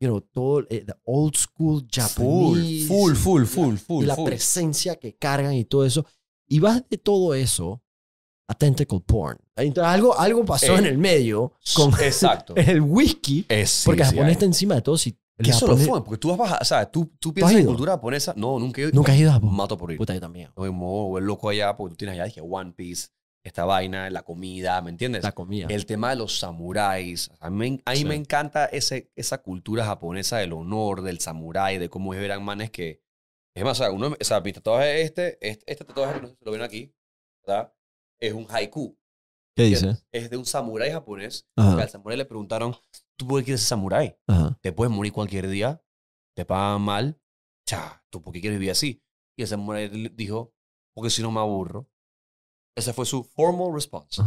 you know, todo eh, the old school Japanese. Full, full, full, full, full. la, presencia que cargan y todo eso. Y vas de todo eso a tentacle porn. Entonces, algo, algo pasó en eh, el medio con exacto. <laughs> el whisky. Es, eh, porque se Japón está encima de todo. Si que eso porque tú vas a, o sea, tú, tú piensas en cultura japonesa. No, nunca he ido. he a Japón. Mato por ir. Puta, yo también. O el loco allá, porque tú tienes allá, dije, One Piece, esta vaina, la comida, ¿me entiendes? La comida. El tema de los samuráis. A mí, me encanta ese, esa cultura japonesa del honor, del samurái, de cómo eran manes que... Es más, o sea, uno, o sea mi tatuaje este, este, este tatuaje, no lo ven aquí, ¿verdad? Es un haiku. ¿Qué dice? Es de un samurái japonés. Al samurái le preguntaron, ¿tú por qué quieres ser samurái? Te puedes morir cualquier día, te pagan mal, cha, ¿tú por qué quieres vivir así? Y el samurái dijo, porque si no me aburro. Esa fue su formal response.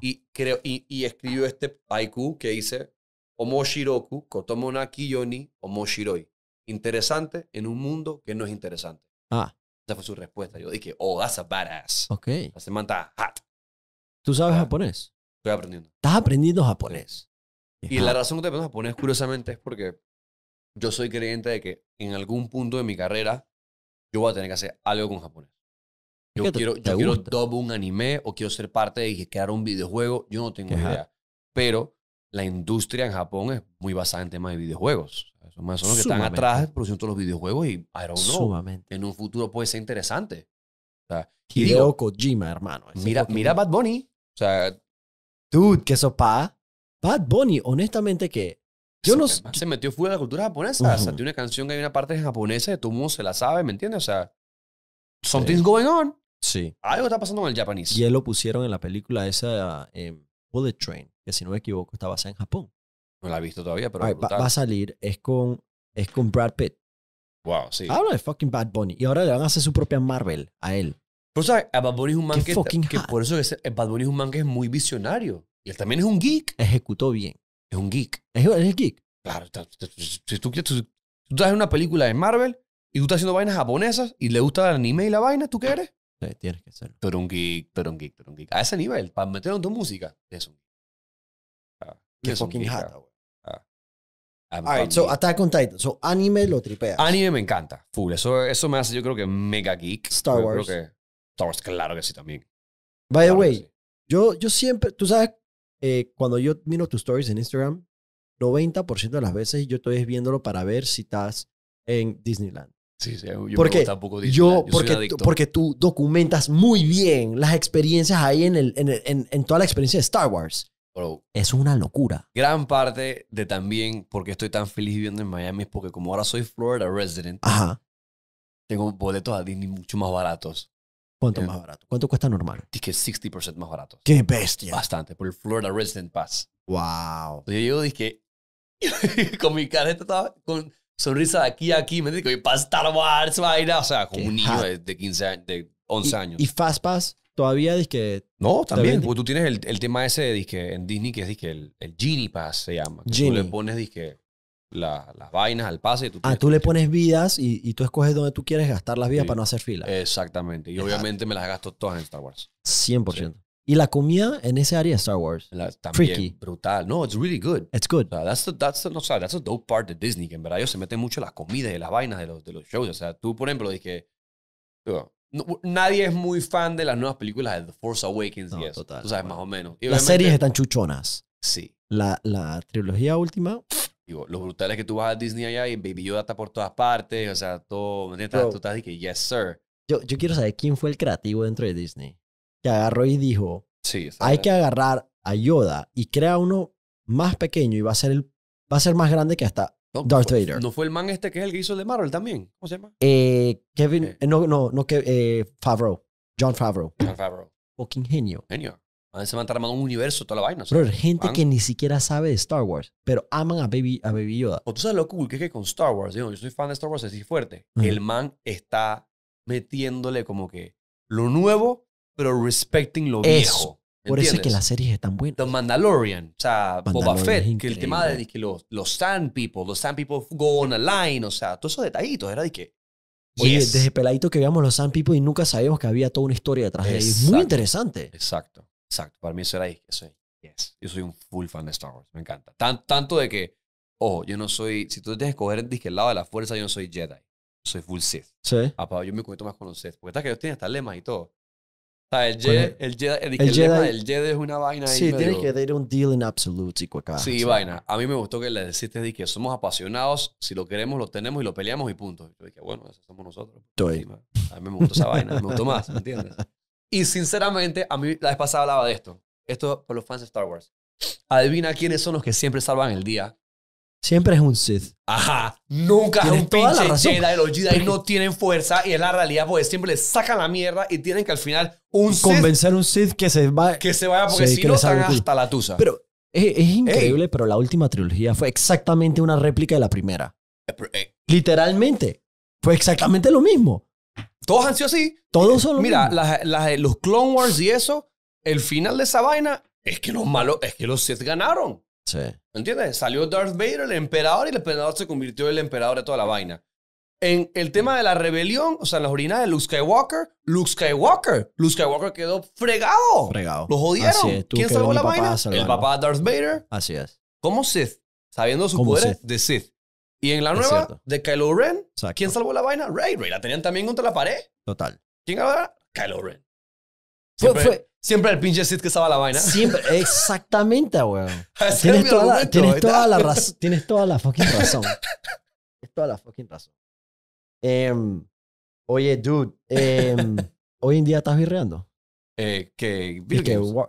Y, creo, y, escribió este haiku que dice Omoshiroku, Kotomona Kiyoni, Omoshiroi. Interesante en un mundo que no es interesante. Ah. Esa fue su respuesta. Yo dije, oh, that's a badass. Ok. La semana hot. ¿Tú sabes japonés? Estoy aprendiendo. Estás aprendiendo japonés. Y la razón que te a japonés, curiosamente, es porque yo soy creyente de que en algún punto de mi carrera yo voy a tener que hacer algo con japonés. Yo quiero, quiero dub un anime o quiero ser parte de crear un videojuego. Yo no tengo idea. Pero la industria en Japón es muy basada en temas de videojuegos. Son, más, los que están atrás produciendo todos los videojuegos y I don't En un futuro puede ser interesante. O sea, Hideo Kojima, hermano. Mira, mira Bad Bunny. O sea, dude, que sopa. Bad Bunny, honestamente que yo se, no se metió fuera de la cultura japonesa. tiene una canción que hay una parte japonesa y todo el mundo se la sabe, ¿me entiendes? O sea, something's going on. Sí. Algo está pasando con el japonés. Y él lo pusieron en la película esa eh, Bullet Train, que si no me equivoco está basada en Japón. No la he visto todavía, pero va, a salir. Es con, es Brad Pitt. Wow, sí. Habla de fucking Bad Bunny. Y ahora le van a hacer su propia Marvel a él. Pero, pues, ¿sabes? A Bad Bunny es un man que, por eso es, Bad Bunny es un man que es muy visionario. Y él también es un geek. Ejecutó bien. Es un geek. Es, es geek. Claro. Si tú, quieres tú traes una película de Marvel y tú estás haciendo vainas japonesas y le gusta el anime y la vaina, ¿tú qué eres? Sí, tienes que hacerlo. Tú un geek, tú un geek, tú un geek. A ese nivel, para meterlo en tu música, es un geek. Ah, Qué fucking jata ah. ah. Alright, so Attack on Titan. So anime lo tripeas. Anime me encanta. Full. Eso, eso me hace, yo creo que mega geek. Star Wars. Creo que, Star Wars, claro que sí también. By the way, yo, yo siempre, tú sabes, eh, cuando yo miro tus stories en Instagram, 90% de las veces yo estoy viéndolo para ver si estás en Disneyland. Sí, sí, yo porque tampoco yo, porque, porque tú documentas muy bien las experiencias ahí en, el, en, en, toda la experiencia de Star Wars. Bro, es una locura. Gran parte de también porque estoy tan feliz viviendo en Miami es porque como ahora soy Florida resident, tengo boletos a Disney mucho más baratos. ¿Cuánto eh, más barato? ¿Cuánto cuesta normal? Dije que 60% más barato. ¡Qué bestia! Bastante, por el Florida Resident Pass. ¡Wow! yo digo, dije, <laughs> con mi cara estaba con sonrisa de aquí a aquí, me digo, y para Star Wars, vaina, o sea, como un niño de, de, años, de 11 ¿Y, años. ¿Y Fastpass todavía disque? No, también, porque tú tienes el, tema ese de disque, en Disney que es que el, el Genie Pass se llama. Tú le pones disque las vainas al pase. tú ah, tú le pones vidas y, tú escoges donde tú quieres gastar las vidas para no hacer fila. Exactamente, y obviamente me las gasto todas en Star Wars. 100%. Y la comida en ese área Star Wars. también brutal. No, it's really good. It's good. that's, the, that's, that's dope part de Disney, que en verdad ellos se meten mucho en comida y las vainas de los, de los shows. O sea, tú, por ejemplo, dije, nadie es muy fan de las nuevas películas de The Force Awakens y eso. tú sabes, más o menos. las series están chuchonas. Sí. La, la trilogía última... Digo, lo brutal es que tú vas a Disney allá y Baby Yoda está por todas partes. O sea, todo... tú estás que yes, sir. Yo, yo quiero saber quién fue el creativo dentro de Disney que agarró y dijo, hay que agarrar a Yoda y crea uno más pequeño y va a ser, el, va a ser más grande que hasta Darth Vader. ¿No fue el man este que es el que hizo de Marvel también? ¿Cómo se llama? Eh, Kevin, eh. Eh, no, no, no, que, eh, Favreau. John Favreau. John Favreau. Fucking genio. Genio. Se van a estar armando un universo, toda la vaina. Pero gente que ni siquiera sabe de Star Wars, pero aman a Baby, a Baby Yoda. O tú sabes lo cool que es que con Star Wars, yo, soy fan de Star Wars así fuerte. El man está metiéndole como que lo nuevo pero respecting lo viejo. Por eso es que las series están buenas. The Mandalorian, o sea, Boba Fett, que el tema de que los, los Sand People, los Sand People go on a line, o sea, todos esos detallitos, era de que. Oye, desde peladito que veíamos los Sand People y nunca sabíamos que había toda una historia detrás de ellos. Muy interesante. Exacto, exacto. Para mí eso era soy Yes. Yo soy un full fan de Star Wars, me encanta. Tan, tanto de que, oh yo no soy, si tú tienes que coger el lado de la fuerza, yo no soy Jedi. Soy full Sith. Sí. yo me cuento más con los Sith. Porque está que ellos tienen hasta lemas y todo sea, el Jedi, el, el, es una vaina. Sí, ahí tienes que dar un deal in absolute, Sí, vaina. A mí me gustó que le deciste que somos apasionados, si lo queremos, lo tenemos y lo peleamos y punto. Yo dije, bueno, eso somos nosotros. Estoy. a mí me gustó esa vaina, me gustó más, ¿me entiendes? Y sinceramente, a mí la vez pasada hablaba de esto. Esto por los fans de Star Wars. Adivina quiénes son los que siempre salvan el día Siempre es un Sith. Ajá. Nunca es un la pinche Jedi. Los Jedi no tienen fuerza y es la realidad porque siempre les sacan la mierda y tienen que al final un Convencer a un Sith que se va. que se vaya porque si no están hasta la tusa. Pero es, increíble, pero la última trilogía fue exactamente una réplica de la primera. Eh, eh. Literalmente. Fue exactamente lo mismo. Todos han sido así. Todos son lo Mira, los Clone Wars y eso, el final de esa vaina es que los malos, es que los Sith ganaron. Sí. ¿Me entiendes? Salió Darth Vader, el emperador, y el emperador se convirtió en el emperador de toda la vaina. En el tema de la rebelión, o sea, en las orinas de Luke Skywalker, Luke Skywalker, Luke Skywalker quedó fregado. Fregado. Lo jodieron. ¿Quién salvó la vaina? El papá Darth Vader. Así es. ¿Cómo Sith, sabiendo su poderes de Sith. Y en la nueva de Kylo Ren, ¿quién salvó la vaina? Rey. Rey la tenían también contra la pared. Total. ¿Quién ahora? Kylo Ren. Siempre, siempre el pinche Sid que estaba la vaina. Siempre, <laughs> exactamente, weón. <laughs> tienes, toda, la, <laughs> tienes toda, la, fucking razón. tienes toda la fucking razón. Eh, oye, dude, eh, hoy en día estás virreando. Eh, que,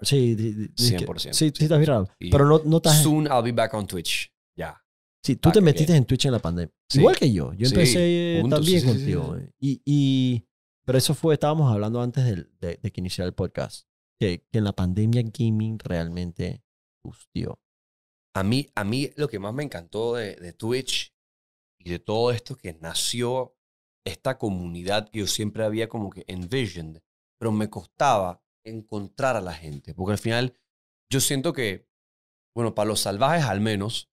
Sí, Sí, sí, estás virreando. Pero no, no estás. Soon I'll be back on Twitch. Ya. Sí, tú te metiste en Twitch en la pandemia. Igual que yo. Yo empecé eh, también contigo. Eh. Y, y pero eso fue, estábamos hablando antes de, que iniciara el podcast, que, en la pandemia gaming realmente gustió. A mí, a mí lo que más me encantó de, Twitch y de todo esto que nació esta comunidad que yo siempre había como que envisioned, pero me costaba encontrar a la gente, porque al final yo siento que, bueno, para los salvajes al menos,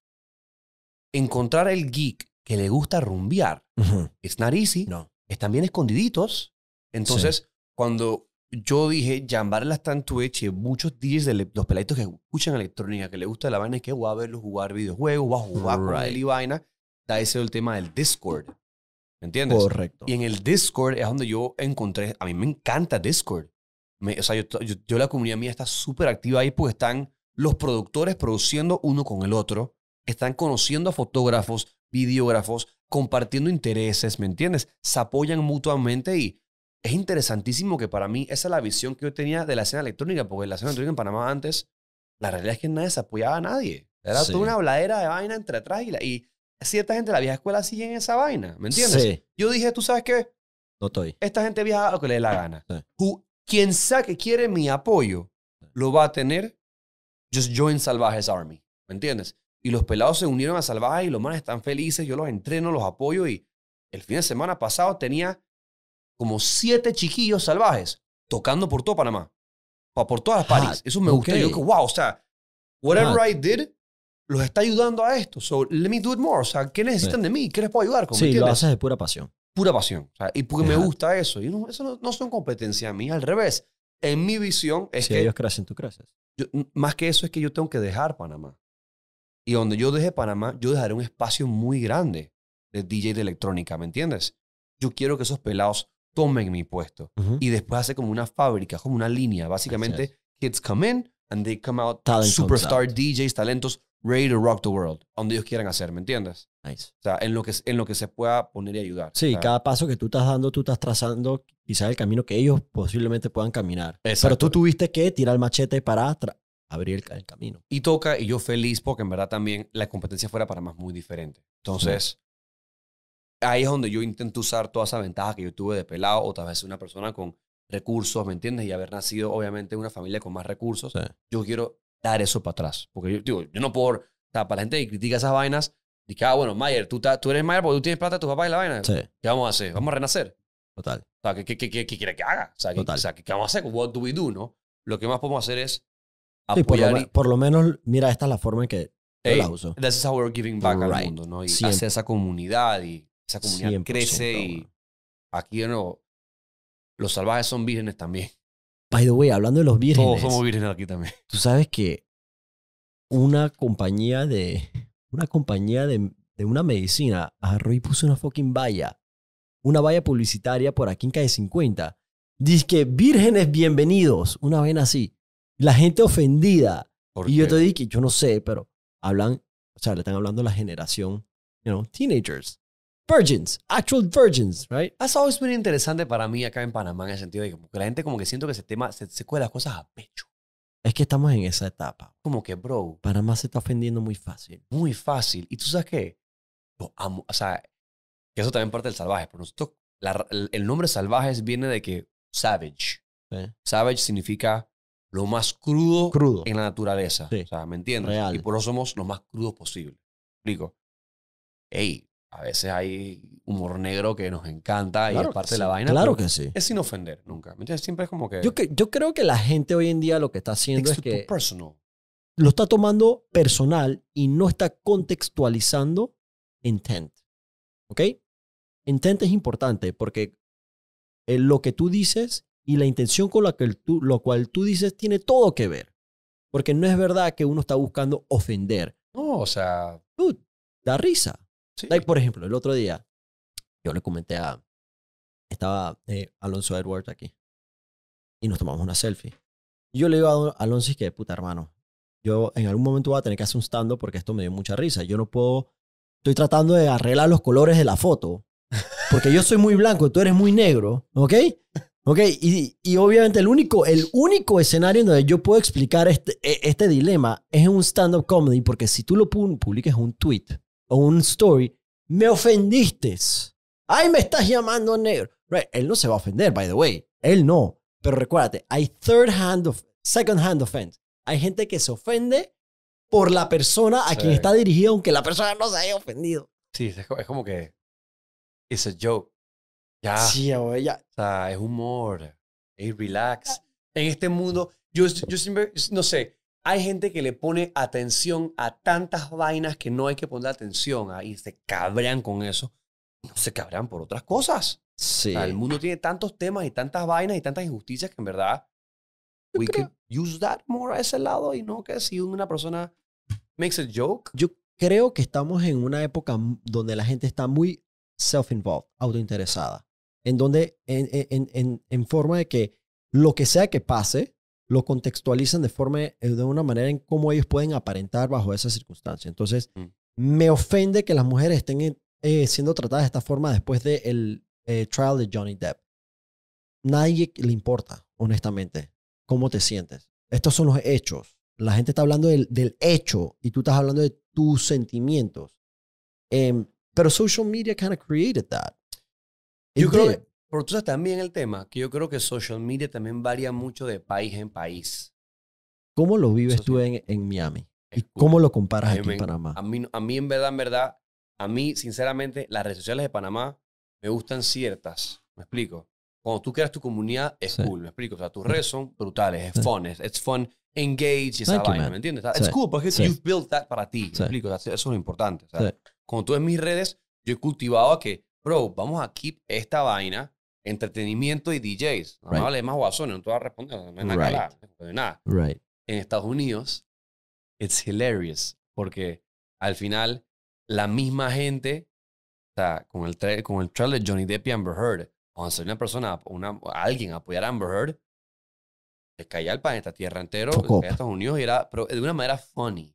encontrar el geek que le gusta rumbear es uh no. están bien escondiditos, entonces, cuando yo dije, llamarlas está en Twitch y muchos DJs de los peladitos que escuchan electrónica, que les gusta la vaina, es que voy a verlos jugar videojuegos, voy a jugar con él y vaina. Está ese el tema del Discord. ¿Me entiendes? Correcto. Y en el Discord es donde yo encontré, a mí me encanta Discord. o sea, yo, yo, la comunidad mía está súper activa ahí porque están los productores produciendo uno con el otro, están conociendo a fotógrafos, videógrafos, compartiendo intereses, ¿me entiendes? Se apoyan mutuamente y es interesantísimo que para mí esa es la visión que yo tenía de la escena electrónica, porque la escena electrónica en Panamá antes, la realidad es que nadie se apoyaba a nadie. Era toda una bladera de vaina entre atrás y, cierta gente de la vieja escuela sigue en esa vaina, ¿me entiendes? Yo dije, ¿tú sabes qué? No estoy. Esta gente viaja a lo que le dé la gana. quien sea que quiere mi apoyo, lo va a tener. Just join Salvajes Army, ¿me entiendes? Y los pelados se unieron a Salvajes y los manes están felices, yo los entreno, los apoyo y el fin de semana pasado tenía como siete chiquillos salvajes tocando por todo Panamá. Por todas las ah, partes Eso me gustó. Yo dije, wow, o sea, whatever I did los está ayudando a esto. So, let me do it more. O sea, ¿qué necesitan de mí? ¿Qué les puedo ayudar? Con? Sí, lo haces de pura pasión. Pura pasión. O sea, y porque me gusta eso. Y no, eso no, son competencia mía, al revés. En mi visión es si que... ellos crecen, tú creces. más que eso es que yo tengo que dejar Panamá. Y donde yo deje Panamá, yo dejaré un espacio muy grande de DJ de electrónica, ¿me entiendes? Yo quiero que esos pelados tomen mi puesto. Y después hace como una fábrica, como una línea. Básicamente, kids come in and they come out superstar DJs, talentos, ready to rock the world, donde ellos quieran hacer, ¿me entiendes? Nice. O sea, en lo que, en lo que se pueda poner y ayudar. Sí, cada paso que tú estás dando, tú estás trazando quizás el camino que ellos posiblemente puedan caminar. Pero tú tuviste que tirar el machete para abrir el, camino. Y toca, y yo feliz porque en verdad también la competencia fuera para más muy diferente. Entonces, ahí es donde yo intento usar todas esas ventajas que yo tuve de pelado o tal vez una persona con recursos, ¿me entiendes? Y haber nacido obviamente en una familia con más recursos. Yo quiero dar eso para atrás. Porque yo, digo, yo no puedo, o sea, para la gente que critica esas vainas, dice, ah, bueno, Mayer, tú, tú eres Mayer porque tú tienes plata tu tus papás y la vaina. ¿Qué vamos a hacer? ¿Vamos a renacer? Total. O sea, ¿qué, qué, quiere que haga? O sea, Total. O sea, ¿qué, vamos a hacer? What do we do, no? Lo que más podemos hacer es apoyar. por, lo, menos, mira, esta es la forma en que hey, yo la uso. is how we're giving back al mundo, ¿no? Y esa comunidad y esa comunidad crece y aquí de los salvajes son vírgenes también. By the way, hablando de los vírgenes. Todos somos vírgenes aquí también. Tú sabes que una compañía de una compañía de, una medicina agarró y puso una fucking valla, una valla publicitaria por aquí en calle 50. Dice que vírgenes bienvenidos, una vaina así. La gente ofendida. Y yo te dije, yo no sé, pero hablan, o sea, le están hablando a la generación, you know, teenagers virgins, actual virgins, right? Eso es muy interesante para mí acá en Panamá en el sentido de que la gente como que siento que ese tema se, se cuela las cosas a pecho. Es que estamos en esa etapa. Como que, bro. Panamá se está ofendiendo muy fácil. Muy fácil. ¿Y tú sabes qué? amo. O sea, que eso también parte del salvaje. Pero nosotros, el nombre salvajes viene de que savage. Savage significa lo más crudo, crudo. en la naturaleza. O sea, ¿me entiendes? Real. Y por eso somos lo más crudos posible. Explico. Hey. A veces hay humor negro que nos encanta y parte de la vaina. Claro que sí. Es sin ofender nunca. Siempre es como que. Yo, creo que la gente hoy en día lo que está haciendo es que. Lo está tomando personal y no está contextualizando intent. ¿Ok? Intent es importante porque eh, lo que tú dices y la intención con la que tú, lo cual tú dices tiene todo que ver. Porque no es verdad que uno está buscando ofender. No, o sea. da risa por ejemplo, el otro día yo le comenté a. Estaba eh, Alonso Edwards aquí. Y nos tomamos una selfie. yo le digo a Alonso, es que puta hermano, yo en algún momento voy a tener que hacer un stand porque esto me dio mucha risa. Yo no puedo. Estoy tratando de arreglar los colores de la foto. Porque yo soy muy blanco, tú eres muy negro, ¿ok? ¿Ok? Y, y obviamente el único, el único escenario en donde yo puedo explicar este, e, este dilema es en un stand-up comedy, porque si tú lo publicas en un tweet, o un story, me ofendiste. Ay, me estás llamando negro. Él no se va a ofender, by the way. Él no. Pero recuérdate, hay third hand of, second hand offense. Hay gente que se ofende por la persona a quien está dirigido, aunque la persona no se haya ofendido. Sí, es como que. Es a joke. Ya. Sí, O sea, es humor. Es relax. En este mundo, yo, yo siempre, no sé, hay gente que le pone atención a tantas vainas que no hay que poner atención a, y se cabrean con eso. No se cabrean por otras cosas. Sí. el mundo tiene tantos temas y tantas vainas y tantas injusticias que en verdad we use that more a ese lado y no que si una persona makes a joke. Yo creo que estamos en una época donde la gente está muy self-involved, autointeresada, en donde en, en forma de que lo que sea que pase, lo contextualizan de forma, eh, de una manera en cómo ellos pueden aparentar bajo esas circunstancias. Entonces, mm. me ofende que las mujeres estén eh, eh, siendo tratadas de esta forma después del trial de Johnny Depp. Nadie le importa, honestamente, cómo te sientes. Estos son los hechos. La gente está hablando del, hecho y tú estás hablando de tus sentimientos. Em, pero social media kind of created that. Yo creo pero tú sabes también el tema, que yo creo que social media también varía mucho de país en país. ¿Cómo lo vives tú en, en Miami? ¿Y cómo lo comparas aquí en Panamá? A mí, a mí, en verdad, en verdad, a mí, sinceramente, las redes sociales de Panamá me gustan ciertas. ¿Me explico? Cuando tú creas tu comunidad, es cool. ¿Me explico? O sea, tus redes son brutales, es fun, es fun, engage esa vaina, ¿me entiendes? Es cool porque you've built that para ti. ¿Me explico? eso es lo importante. O cuando tú ves mis redes, yo he cultivado a que, bro, vamos a keep esta vaina entretenimiento y DJs. No right. más guasones, no te vas a responder, no nada. nada. En Estados Unidos, it's hilarious, porque al final la misma gente, o sea, con el, con el trailer Johnny Depp y Amber Heard, cuando salió una persona, una, alguien apoyar a Amber Heard, le caía el planeta Tierra entero, Estados Unidos era, pero de una manera funny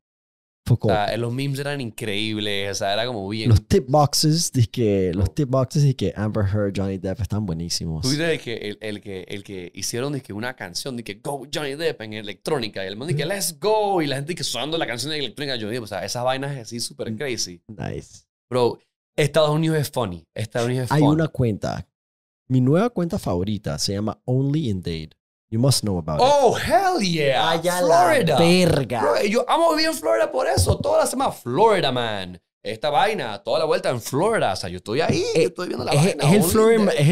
los memes eran increíbles, o sea, era como bien. Los tip boxes, de que, los tip boxes de que Amber Heard, Johnny Depp están buenísimos. Tú dices que, el, que, el que hicieron una canción de que Go Johnny Depp en electrónica, y el mundo de que Let's Go, y la gente que sonando la canción electrónica Johnny Depp, o sea, esas vainas así súper mm, crazy. Nice. Bro, Estados Unidos es funny. Estados Unidos Hay una cuenta. Mi nueva cuenta favorita se llama Only Indeed You must know about oh, it. Oh, hell yeah. Florida. verga. yo amo vivir en Florida por eso. Toda la semana, Florida, man. Esta vaina, toda la vuelta en Florida. O sea, yo estoy ahí, eh, estoy viendo la es, vaina. Es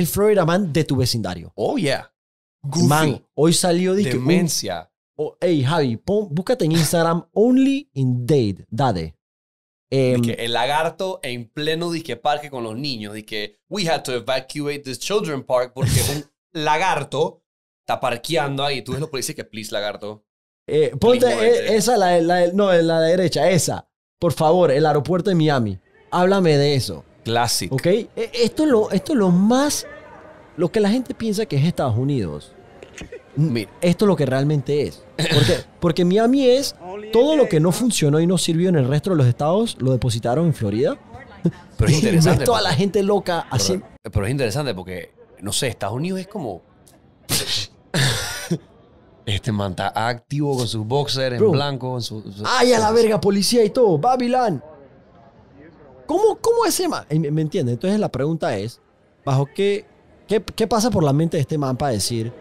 el, Florida, Man de tu vecindario. Oh, yeah. Man, hoy salió de Demencia. Oh, hey, Javi, búscate en Instagram Only in Dade. Em, dade. el lagarto en pleno disque parque con los niños. que we had to evacuate this children park porque un <laughs> lagarto está parqueando ahí. Tú ves que dice que, please, lagarto. Eh, ponte eh, esa, la, no, la derecha, esa. Por favor, el aeropuerto de Miami. Háblame de eso. Clásico. ¿Ok? Eh, esto es, lo, esto lo más. Lo que la gente piensa que es Estados Unidos. Mm, esto es lo que realmente es. Porque, porque Miami es <laughs> todo lo que no funcionó y no sirvió en el resto de los estados, lo depositaron en Florida. <laughs> Pero es <laughs> interesante. Y toda la gente loca así. pero es interesante porque, no sé, Estados Unidos es como. Este man está activo con sus boxers en blanco. su, ¡Ay, a la verga, policía y todo! ¡Babilán! ¿Cómo, cómo ese man? ¿Me entiendes? Entonces la pregunta es, ¿bajo qué, qué, pasa por la mente de este man para decir,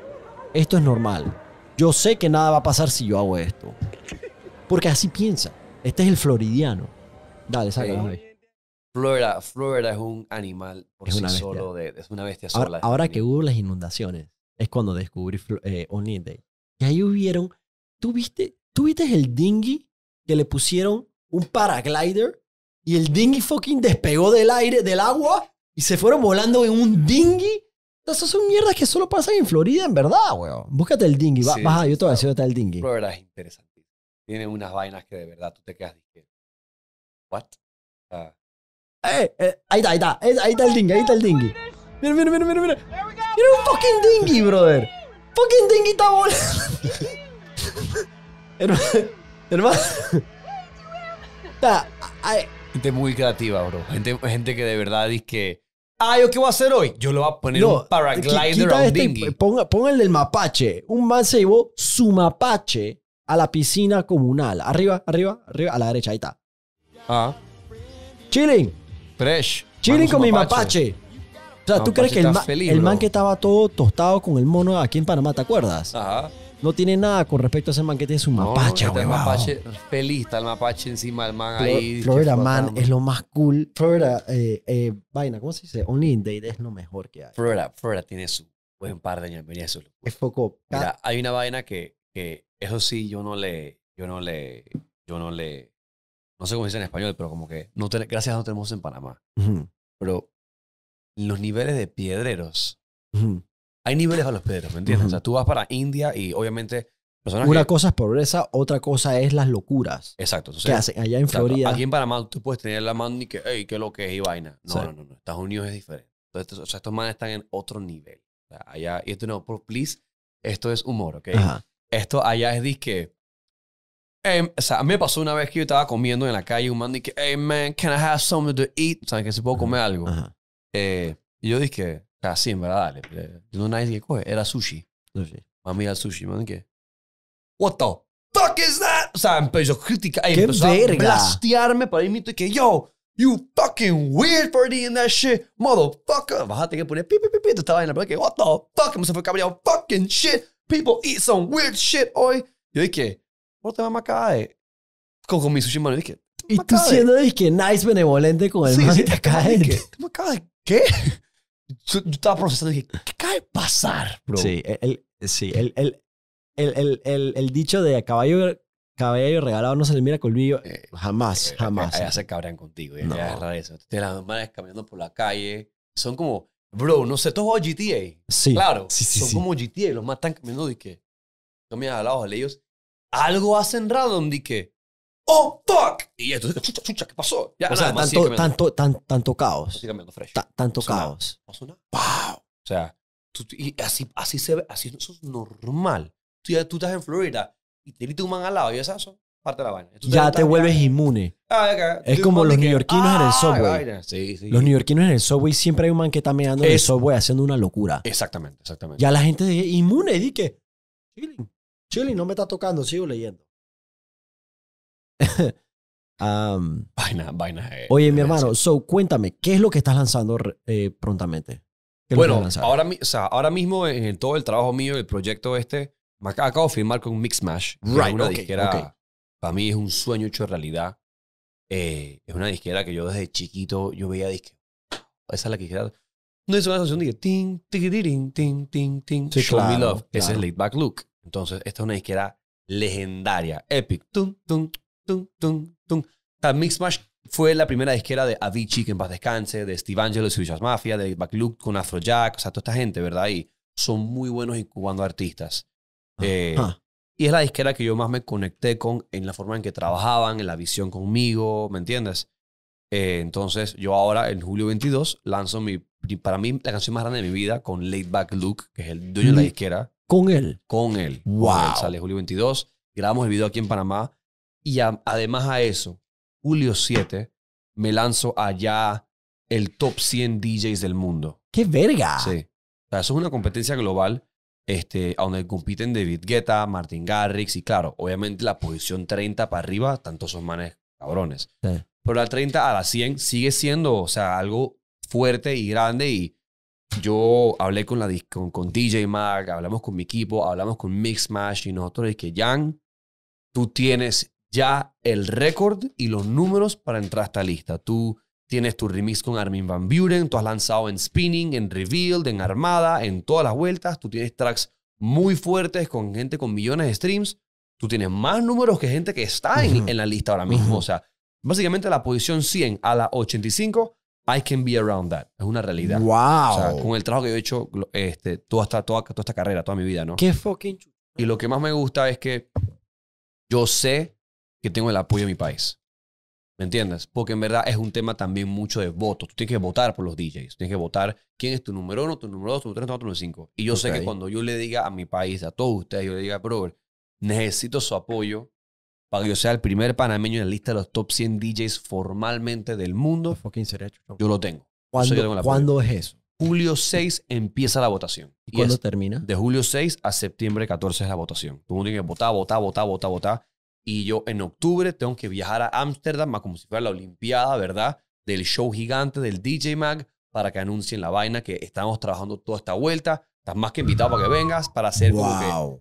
esto es normal? Yo sé que nada va a pasar si yo hago esto. Porque así piensa. Este es el floridiano. Dale, sácalo ahí. Florida, es un animal es una bestia sola. Ahora, que hubo las inundaciones, es cuando descubrí eh, Only que ahí hubieron. ¿Tú viste, ¿Tú viste el dinghy que le pusieron un paraglider y el dinghy fucking despegó del aire, del agua y se fueron volando en un dinghy? Esas son mierdas que solo pasan en Florida, en verdad, weón. Búscate el dinghy. Va, baja, yo te voy a decir dónde está el dinghy. Pero es interesante. Tiene unas vainas que de verdad tú te quedas diciendo. ¿What? Eh, eh, ahí está, ahí está. ahí está el dinghy, ahí está el dinghy. Mira, mira, mira, mira, mira. Mira un fucking dinghy, brother. ¡Fucking está volando! Hermano. Gente muy creativa, bro. Gente, que de verdad dice que. Ay, ¿yo qué voy a hacer hoy? Yo le voy a poner un paraglider a un este dinghy. el mapache. Un man se llevó su mapache a la piscina comunal. Arriba, arriba, arriba, a la derecha. Ahí está. Ah. Chilling. Fresh. Chilling con mi mapache. O sea, ¿tú crees que el, man que estaba todo tostado con el mono aquí en Panamá, ¿te acuerdas? Ajá. No tiene nada con respecto a ese man que tiene su mapache, este no, El mapache feliz, está el mapache encima del man ahí. Florida Man es lo más cool. Florida, eh, eh, vaina, ¿cómo se dice? Only in Date es lo mejor que hay. Florida, Florida tiene su buen par de años. Venía solo. Es poco. Mira, hay una vaina que, que, eso sí, yo no le, yo no le, yo no le, no sé cómo dice en español, pero como que no gracias a no tenemos en Panamá. Pero los niveles de piedreros. Hay niveles a los piedreros, ¿me entiendes? O sea, tú vas para India y obviamente... Una cosa es pobreza, otra cosa es las locuras. Exacto. que hacen allá en Florida. Aquí en Panamá tú puedes tener la mano y que, hey, qué lo que es y vaina. No, no, no, no, Estados Unidos es diferente. o sea, estos manes están en otro nivel. O sea, allá, y esto no, por please, esto es humor, ¿ok? Esto allá es disque. Em, o sea, a mí me pasó una vez que yo estaba comiendo en la calle un man y que, hey man, can I have something to eat? O sea, que si puedo comer algo. Eh, y yo dije, así, ah, en verdad, dale. Yo no nadie que coge, era sushi. Sushi. Mami al sushi, man, ¿qué? What the fuck is that? O sea, empezó a criticar, empezó a blastearme para irme y que yo, you fucking weird for eating that shit, motherfucker. Bájate que ponía pi, pi, pi, pi, estaba en la playa que what the fuck, me se fue cabreado, fucking shit, people eat some weird shit hoy. Yo dije, "¿Por the mamá cae? Con, con mi sushi, mano, dije, y tú siendo que nice, benevolente con el man te cae qué? Yo, estaba procesando y ¿qué acaba pasar, bro? Sí, el, sí, el, el, el, el dicho de caballo caballo regalado no se le mira colmillo. Eh, jamás, eh, eh, jamás. ya se cabrean contigo. Y no. raro eso. Te las manes caminando por la calle. Son como, bro, no sé, todos GTA. Sí. Claro. son como GTA. Los más están caminando y que no a la lado de ellos. Algo hacen random y que oh, fuck. Y esto, chucha, chucha, ¿qué pasó? o sea, tanto, tanto, tanto caos. tanto caos. Wow. O sea, así, se ve, así eso es normal. Tú, estás en Florida y te viste un man al lado y esas parte de la vaina. ya te, vuelves inmune. Ah, es como los neoyorquinos en el ¡Ah, subway. Sí, sí. Los neoyorquinos en el subway siempre hay un man que está meando en el subway haciendo una locura. Exactamente, exactamente. Ya la gente dice, inmune, di que, chilling, chilling, no me está tocando, sigo leyendo um, <laughs> vaina, vaina. Eh, oye, mi hermano, so cuéntame, ¿qué es lo que estás lanzando eh, prontamente? Bueno, ahora, sea, ahora mismo en, todo el trabajo mío, el proyecto este, acabo de firmar con Mixmash. una disquera, para mí es un sueño hecho realidad. Eh, es una disquera que yo desde chiquito, yo veía disque. Esa es la que disquera. No es una canción de ting, ting, ting, ting, ting, Show me love. Ese es Laid Back Look. Entonces, esta es una disquera legendaria, epic. Tum, tum, tum, tum, tum. Mixmash fue la primera disquera de Avicii, que en paz descanse, de Steve Angelo, de Swedish Mafia, de Back Look con Afrojack, o sea, toda esta gente, ¿verdad? Y son muy buenos incubando artistas. Eh, y es la disquera que yo más me conecté con en la forma en que trabajaban, en la visión conmigo, ¿me entiendes? Eh, entonces, yo ahora, en julio 22, lanzo mi, para mí, la canción más grande de mi vida con Late Back Look que es el dueño de la disquera. ¿Con él? Con él. ¡Wow! Sale julio 22. Grabamos el video aquí en Panamá. Y además a eso, julio 7, me lanzo allá el top 100 DJs del mundo. ¡Qué verga! Sí. O sea, eso es una competencia global este, donde compiten David Guetta, Martin Garrix y claro, obviamente la posición 30 para arriba, tantos son manes cabrones. Sí. Pero la 30 a la 100 sigue siendo, o sea, algo fuerte y grande y yo hablé con, la, DJ Mag, hablamos con mi equipo, hablamos con Mix y nosotros es que Jan, tú tienes ya el récord y los números para entrar a esta lista. Tú tienes tu remix con Armin Van Buren, tú has lanzado en Spinning, en Revealed, en Armada, en todas las vueltas, tú tienes tracks muy fuertes con gente con millones de streams, tú tienes más números que gente que está en, la lista ahora mismo. O sea, básicamente la posición 100 a la 85, I can be around that. Es una realidad. ¡Wow! con el trabajo que yo he hecho este, toda, esta, toda, toda esta carrera, toda mi vida, ¿no? ¡Qué fucking Y lo que más me gusta es que yo sé que tengo el apoyo de mi país. ¿Me entiendes? Porque en verdad es un tema también mucho de voto. Tú tienes que votar por los DJs. Tienes que votar quién es tu número uno, tu número dos, tu número tres, tu número cinco. Y yo sé que cuando yo le diga a mi país, a todos ustedes, yo le diga, brother, necesito su apoyo para que yo sea el primer panameño en la lista de los top 100 DJs formalmente del mundo. yo lo tengo. ¿Cuándo, es eso? Julio 6 empieza la votación. ¿Y, cuándo termina? De julio 6 a septiembre 14 es la votación. Tú el mundo tiene que votar, votar, votar, votar, votar y yo en octubre tengo que viajar a Ámsterdam, como si fuera la Olimpiada, ¿verdad? Del show gigante del DJ Mag para que anuncien la vaina que estamos trabajando toda esta vuelta. Estás más que invitado para que vengas para hacer que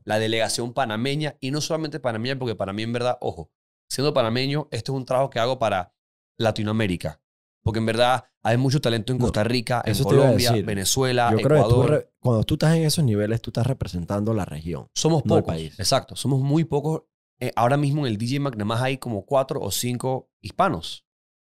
la delegación panameña y no solamente panameña, porque para mí en verdad, ojo, siendo panameño, esto es un trabajo que hago para Latinoamérica. Porque en verdad hay mucho talento en Costa Rica, en Colombia, Venezuela, Ecuador. cuando tú estás en esos niveles, tú estás representando la región. Somos pocos. Exacto, somos muy pocos eh, ahora mismo en el DJ Mag, nada más hay como cuatro o cinco hispanos.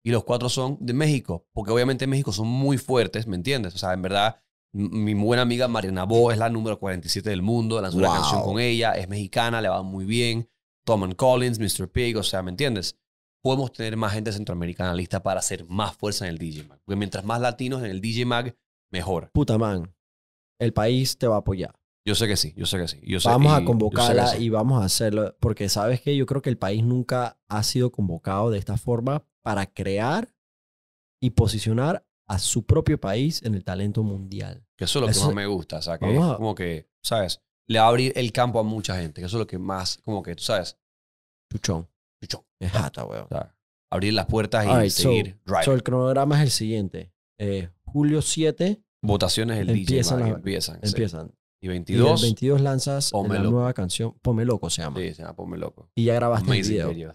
Y los cuatro son de México, porque obviamente en México son muy fuertes, ¿me entiendes? O sea, en verdad, mi buena amiga Mariana Bo es la número 47 del mundo, lanzó una canción con ella, es mexicana, le va muy bien. Tom Collins, Mr. Pig, o sea, ¿me entiendes? Podemos tener más gente centroamericana lista para hacer más fuerza en el DJ Mag. Porque mientras más latinos en el DJ Mag, mejor. Puta man, el país te va a apoyar. Yo sé que sí, yo sé que sí. vamos a convocarla y vamos a hacerlo, porque sabes que yo creo que el país nunca ha sido convocado de esta forma para crear y posicionar a su propio país en el talento mundial. Que eso es lo que más me gusta, o sea, como que, ¿sabes? Le va a abrir el campo a mucha gente, que eso es lo que más, como que, tú sabes. Chuchón. Chuchón. Es jata, weón. abrir las puertas y seguir. So, el cronograma es el siguiente. Eh, julio 7. Votaciones el empiezan empiezan. Empiezan. Y 22. 22 lanzas la nueva canción, Pome Loco se llama. Sí, se llama Pome Loco. Y ya grabaste el video.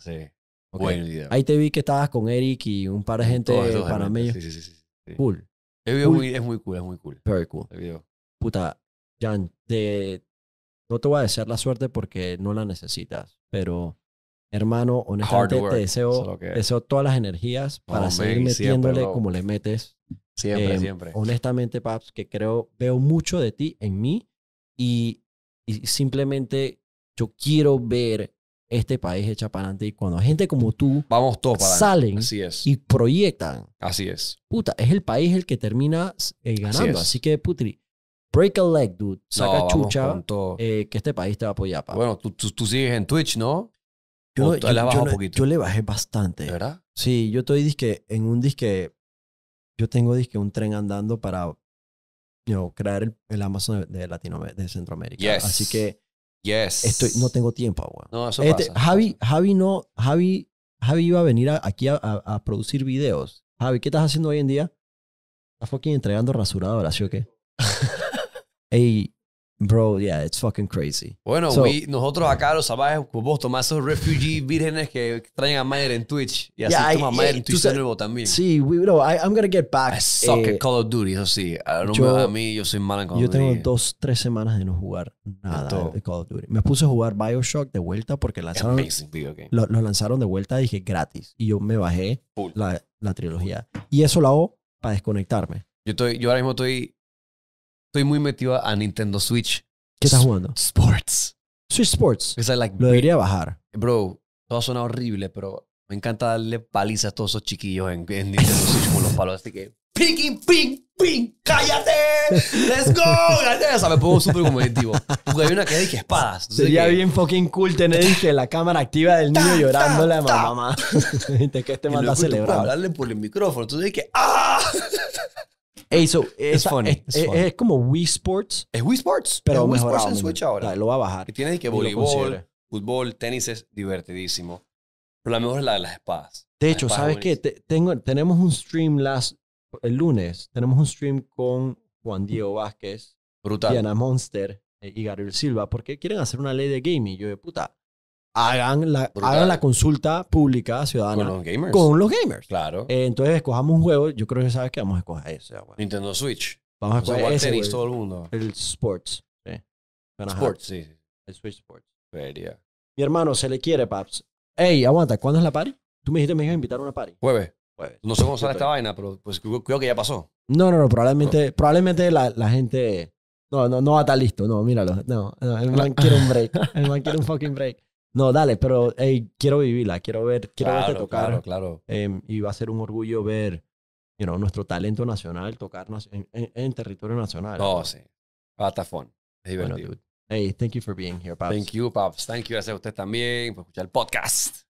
Ahí te vi que estabas con Eric y un par de gente panameña. Sí, sí, sí, sí, Cool. es muy cool, es muy cool. Very cool. El video. Puta, Jan, te, no te voy a desear la suerte porque no la necesitas, pero hermano, honestamente te deseo, deseo todas las energías para seguir metiéndole como le metes. Siempre, eh, siempre. Honestamente, Paps, que creo, veo mucho de ti en mí y, simplemente yo quiero ver este país hecha para adelante. Y cuando gente como tú Vamos todos salen y proyectan. Así es. Puta, es el país el que termina eh, ganando. Así, que, putri, break a leg, dude. Saca chucha eh, que este país te va a apoyar. Bueno, tú, sigues en Twitch, ¿no? Yo, le le bajé bastante. verdad? Sí, yo estoy disque, en un disque. Yo tengo disque un tren andando para crear el, Amazon de, de Centroamérica. Así que yes. estoy, no tengo tiempo, agua No, eso este, Javi, Javi no, Javi, Javi iba a venir aquí a, producir videos. Javi, ¿qué estás haciendo hoy en día? ¿Estás fucking entregando rasuradoras, sí o qué? <laughs> Ey, Bro, yeah, it's fucking crazy. Bueno, nosotros acá los salvajes, vos tomás esos refugee vírgenes que traen a Mayer en Twitch y así yeah, a Mayer en eh, Twitch de nuevo también. Sí, we, I'm gonna get back. I suck at eh, Call of Duty, eso sí. yo, a mí, yo soy mal en Call of Duty. Yo tengo dos, tres semanas de no jugar nada de, Call of Duty. Me puse a jugar Bioshock de vuelta porque lanzaron, lo, lo, lanzaron de vuelta, y dije gratis. Y yo me bajé la, la, trilogía. Y eso lo hago para desconectarme. Yo, estoy, yo ahora mismo estoy estoy muy metido a Nintendo Switch. ¿Qué estás jugando? Sports. Switch Sports. Lo debería bajar. Bro, todo suena horrible, pero me encanta darle palizas a todos esos chiquillos en, Nintendo Switch con los palos. Así que, ping, ping, ping, cállate, let's go. o sea, me pongo súper competitivo. Porque había una que dije espadas. Sería bien fucking cool tener que la cámara activa del niño llorando la mamá. mamá. <laughs> que este man está Hablarle por el micrófono. Entonces dije, ¡ah! es, funny. Es, como Wii Sports. Es Wii Sports, pero es Wii Sports en Switch ahora. lo va a bajar. Y que voleibol, fútbol, tenis es divertidísimo. Pero la mejor es la de las espadas. De hecho, ¿sabes qué? tenemos un stream last, el lunes. Tenemos un stream con Juan Diego Vázquez, Brutal. Diana Monster eh, y Gabriel Silva, porque quieren hacer una ley de gaming. Yo de puta, hagan la, hagan la consulta pública ciudadana con los gamers. Con los gamers. Claro. Eh, entonces escojamos un juego, yo creo que sabes que vamos a escoger ese. Nintendo Switch. Vamos a escoger ese. el mundo. El Sports. Sports, sí, El Switch Sports. Mi hermano, se le quiere, paps. Ey, aguanta, ¿cuándo es la party? Tú me dijiste que me ibas a invitar a una party. Jueves. Jueves. No sé cómo sale esta vaina, pero pues creo que ya pasó. No, no, no, probablemente, probablemente la, la gente... No, no, no va a estar listo. No, míralo. No, no el man quiere un break. <laughs> El man quiere un fucking break. No, dale, pero hey, quiero vivirla, quiero ver, quiero verte tocar. Claro, claro. Em, y va a ser un orgullo ver, you know, nuestro talento nacional tocar en, territorio nacional. Oh, sí. Patafón. Bueno, dude. Hey, thank you for being here, Pops. Thank you, Pops. Thank you. Gracias a usted también por escuchar el podcast.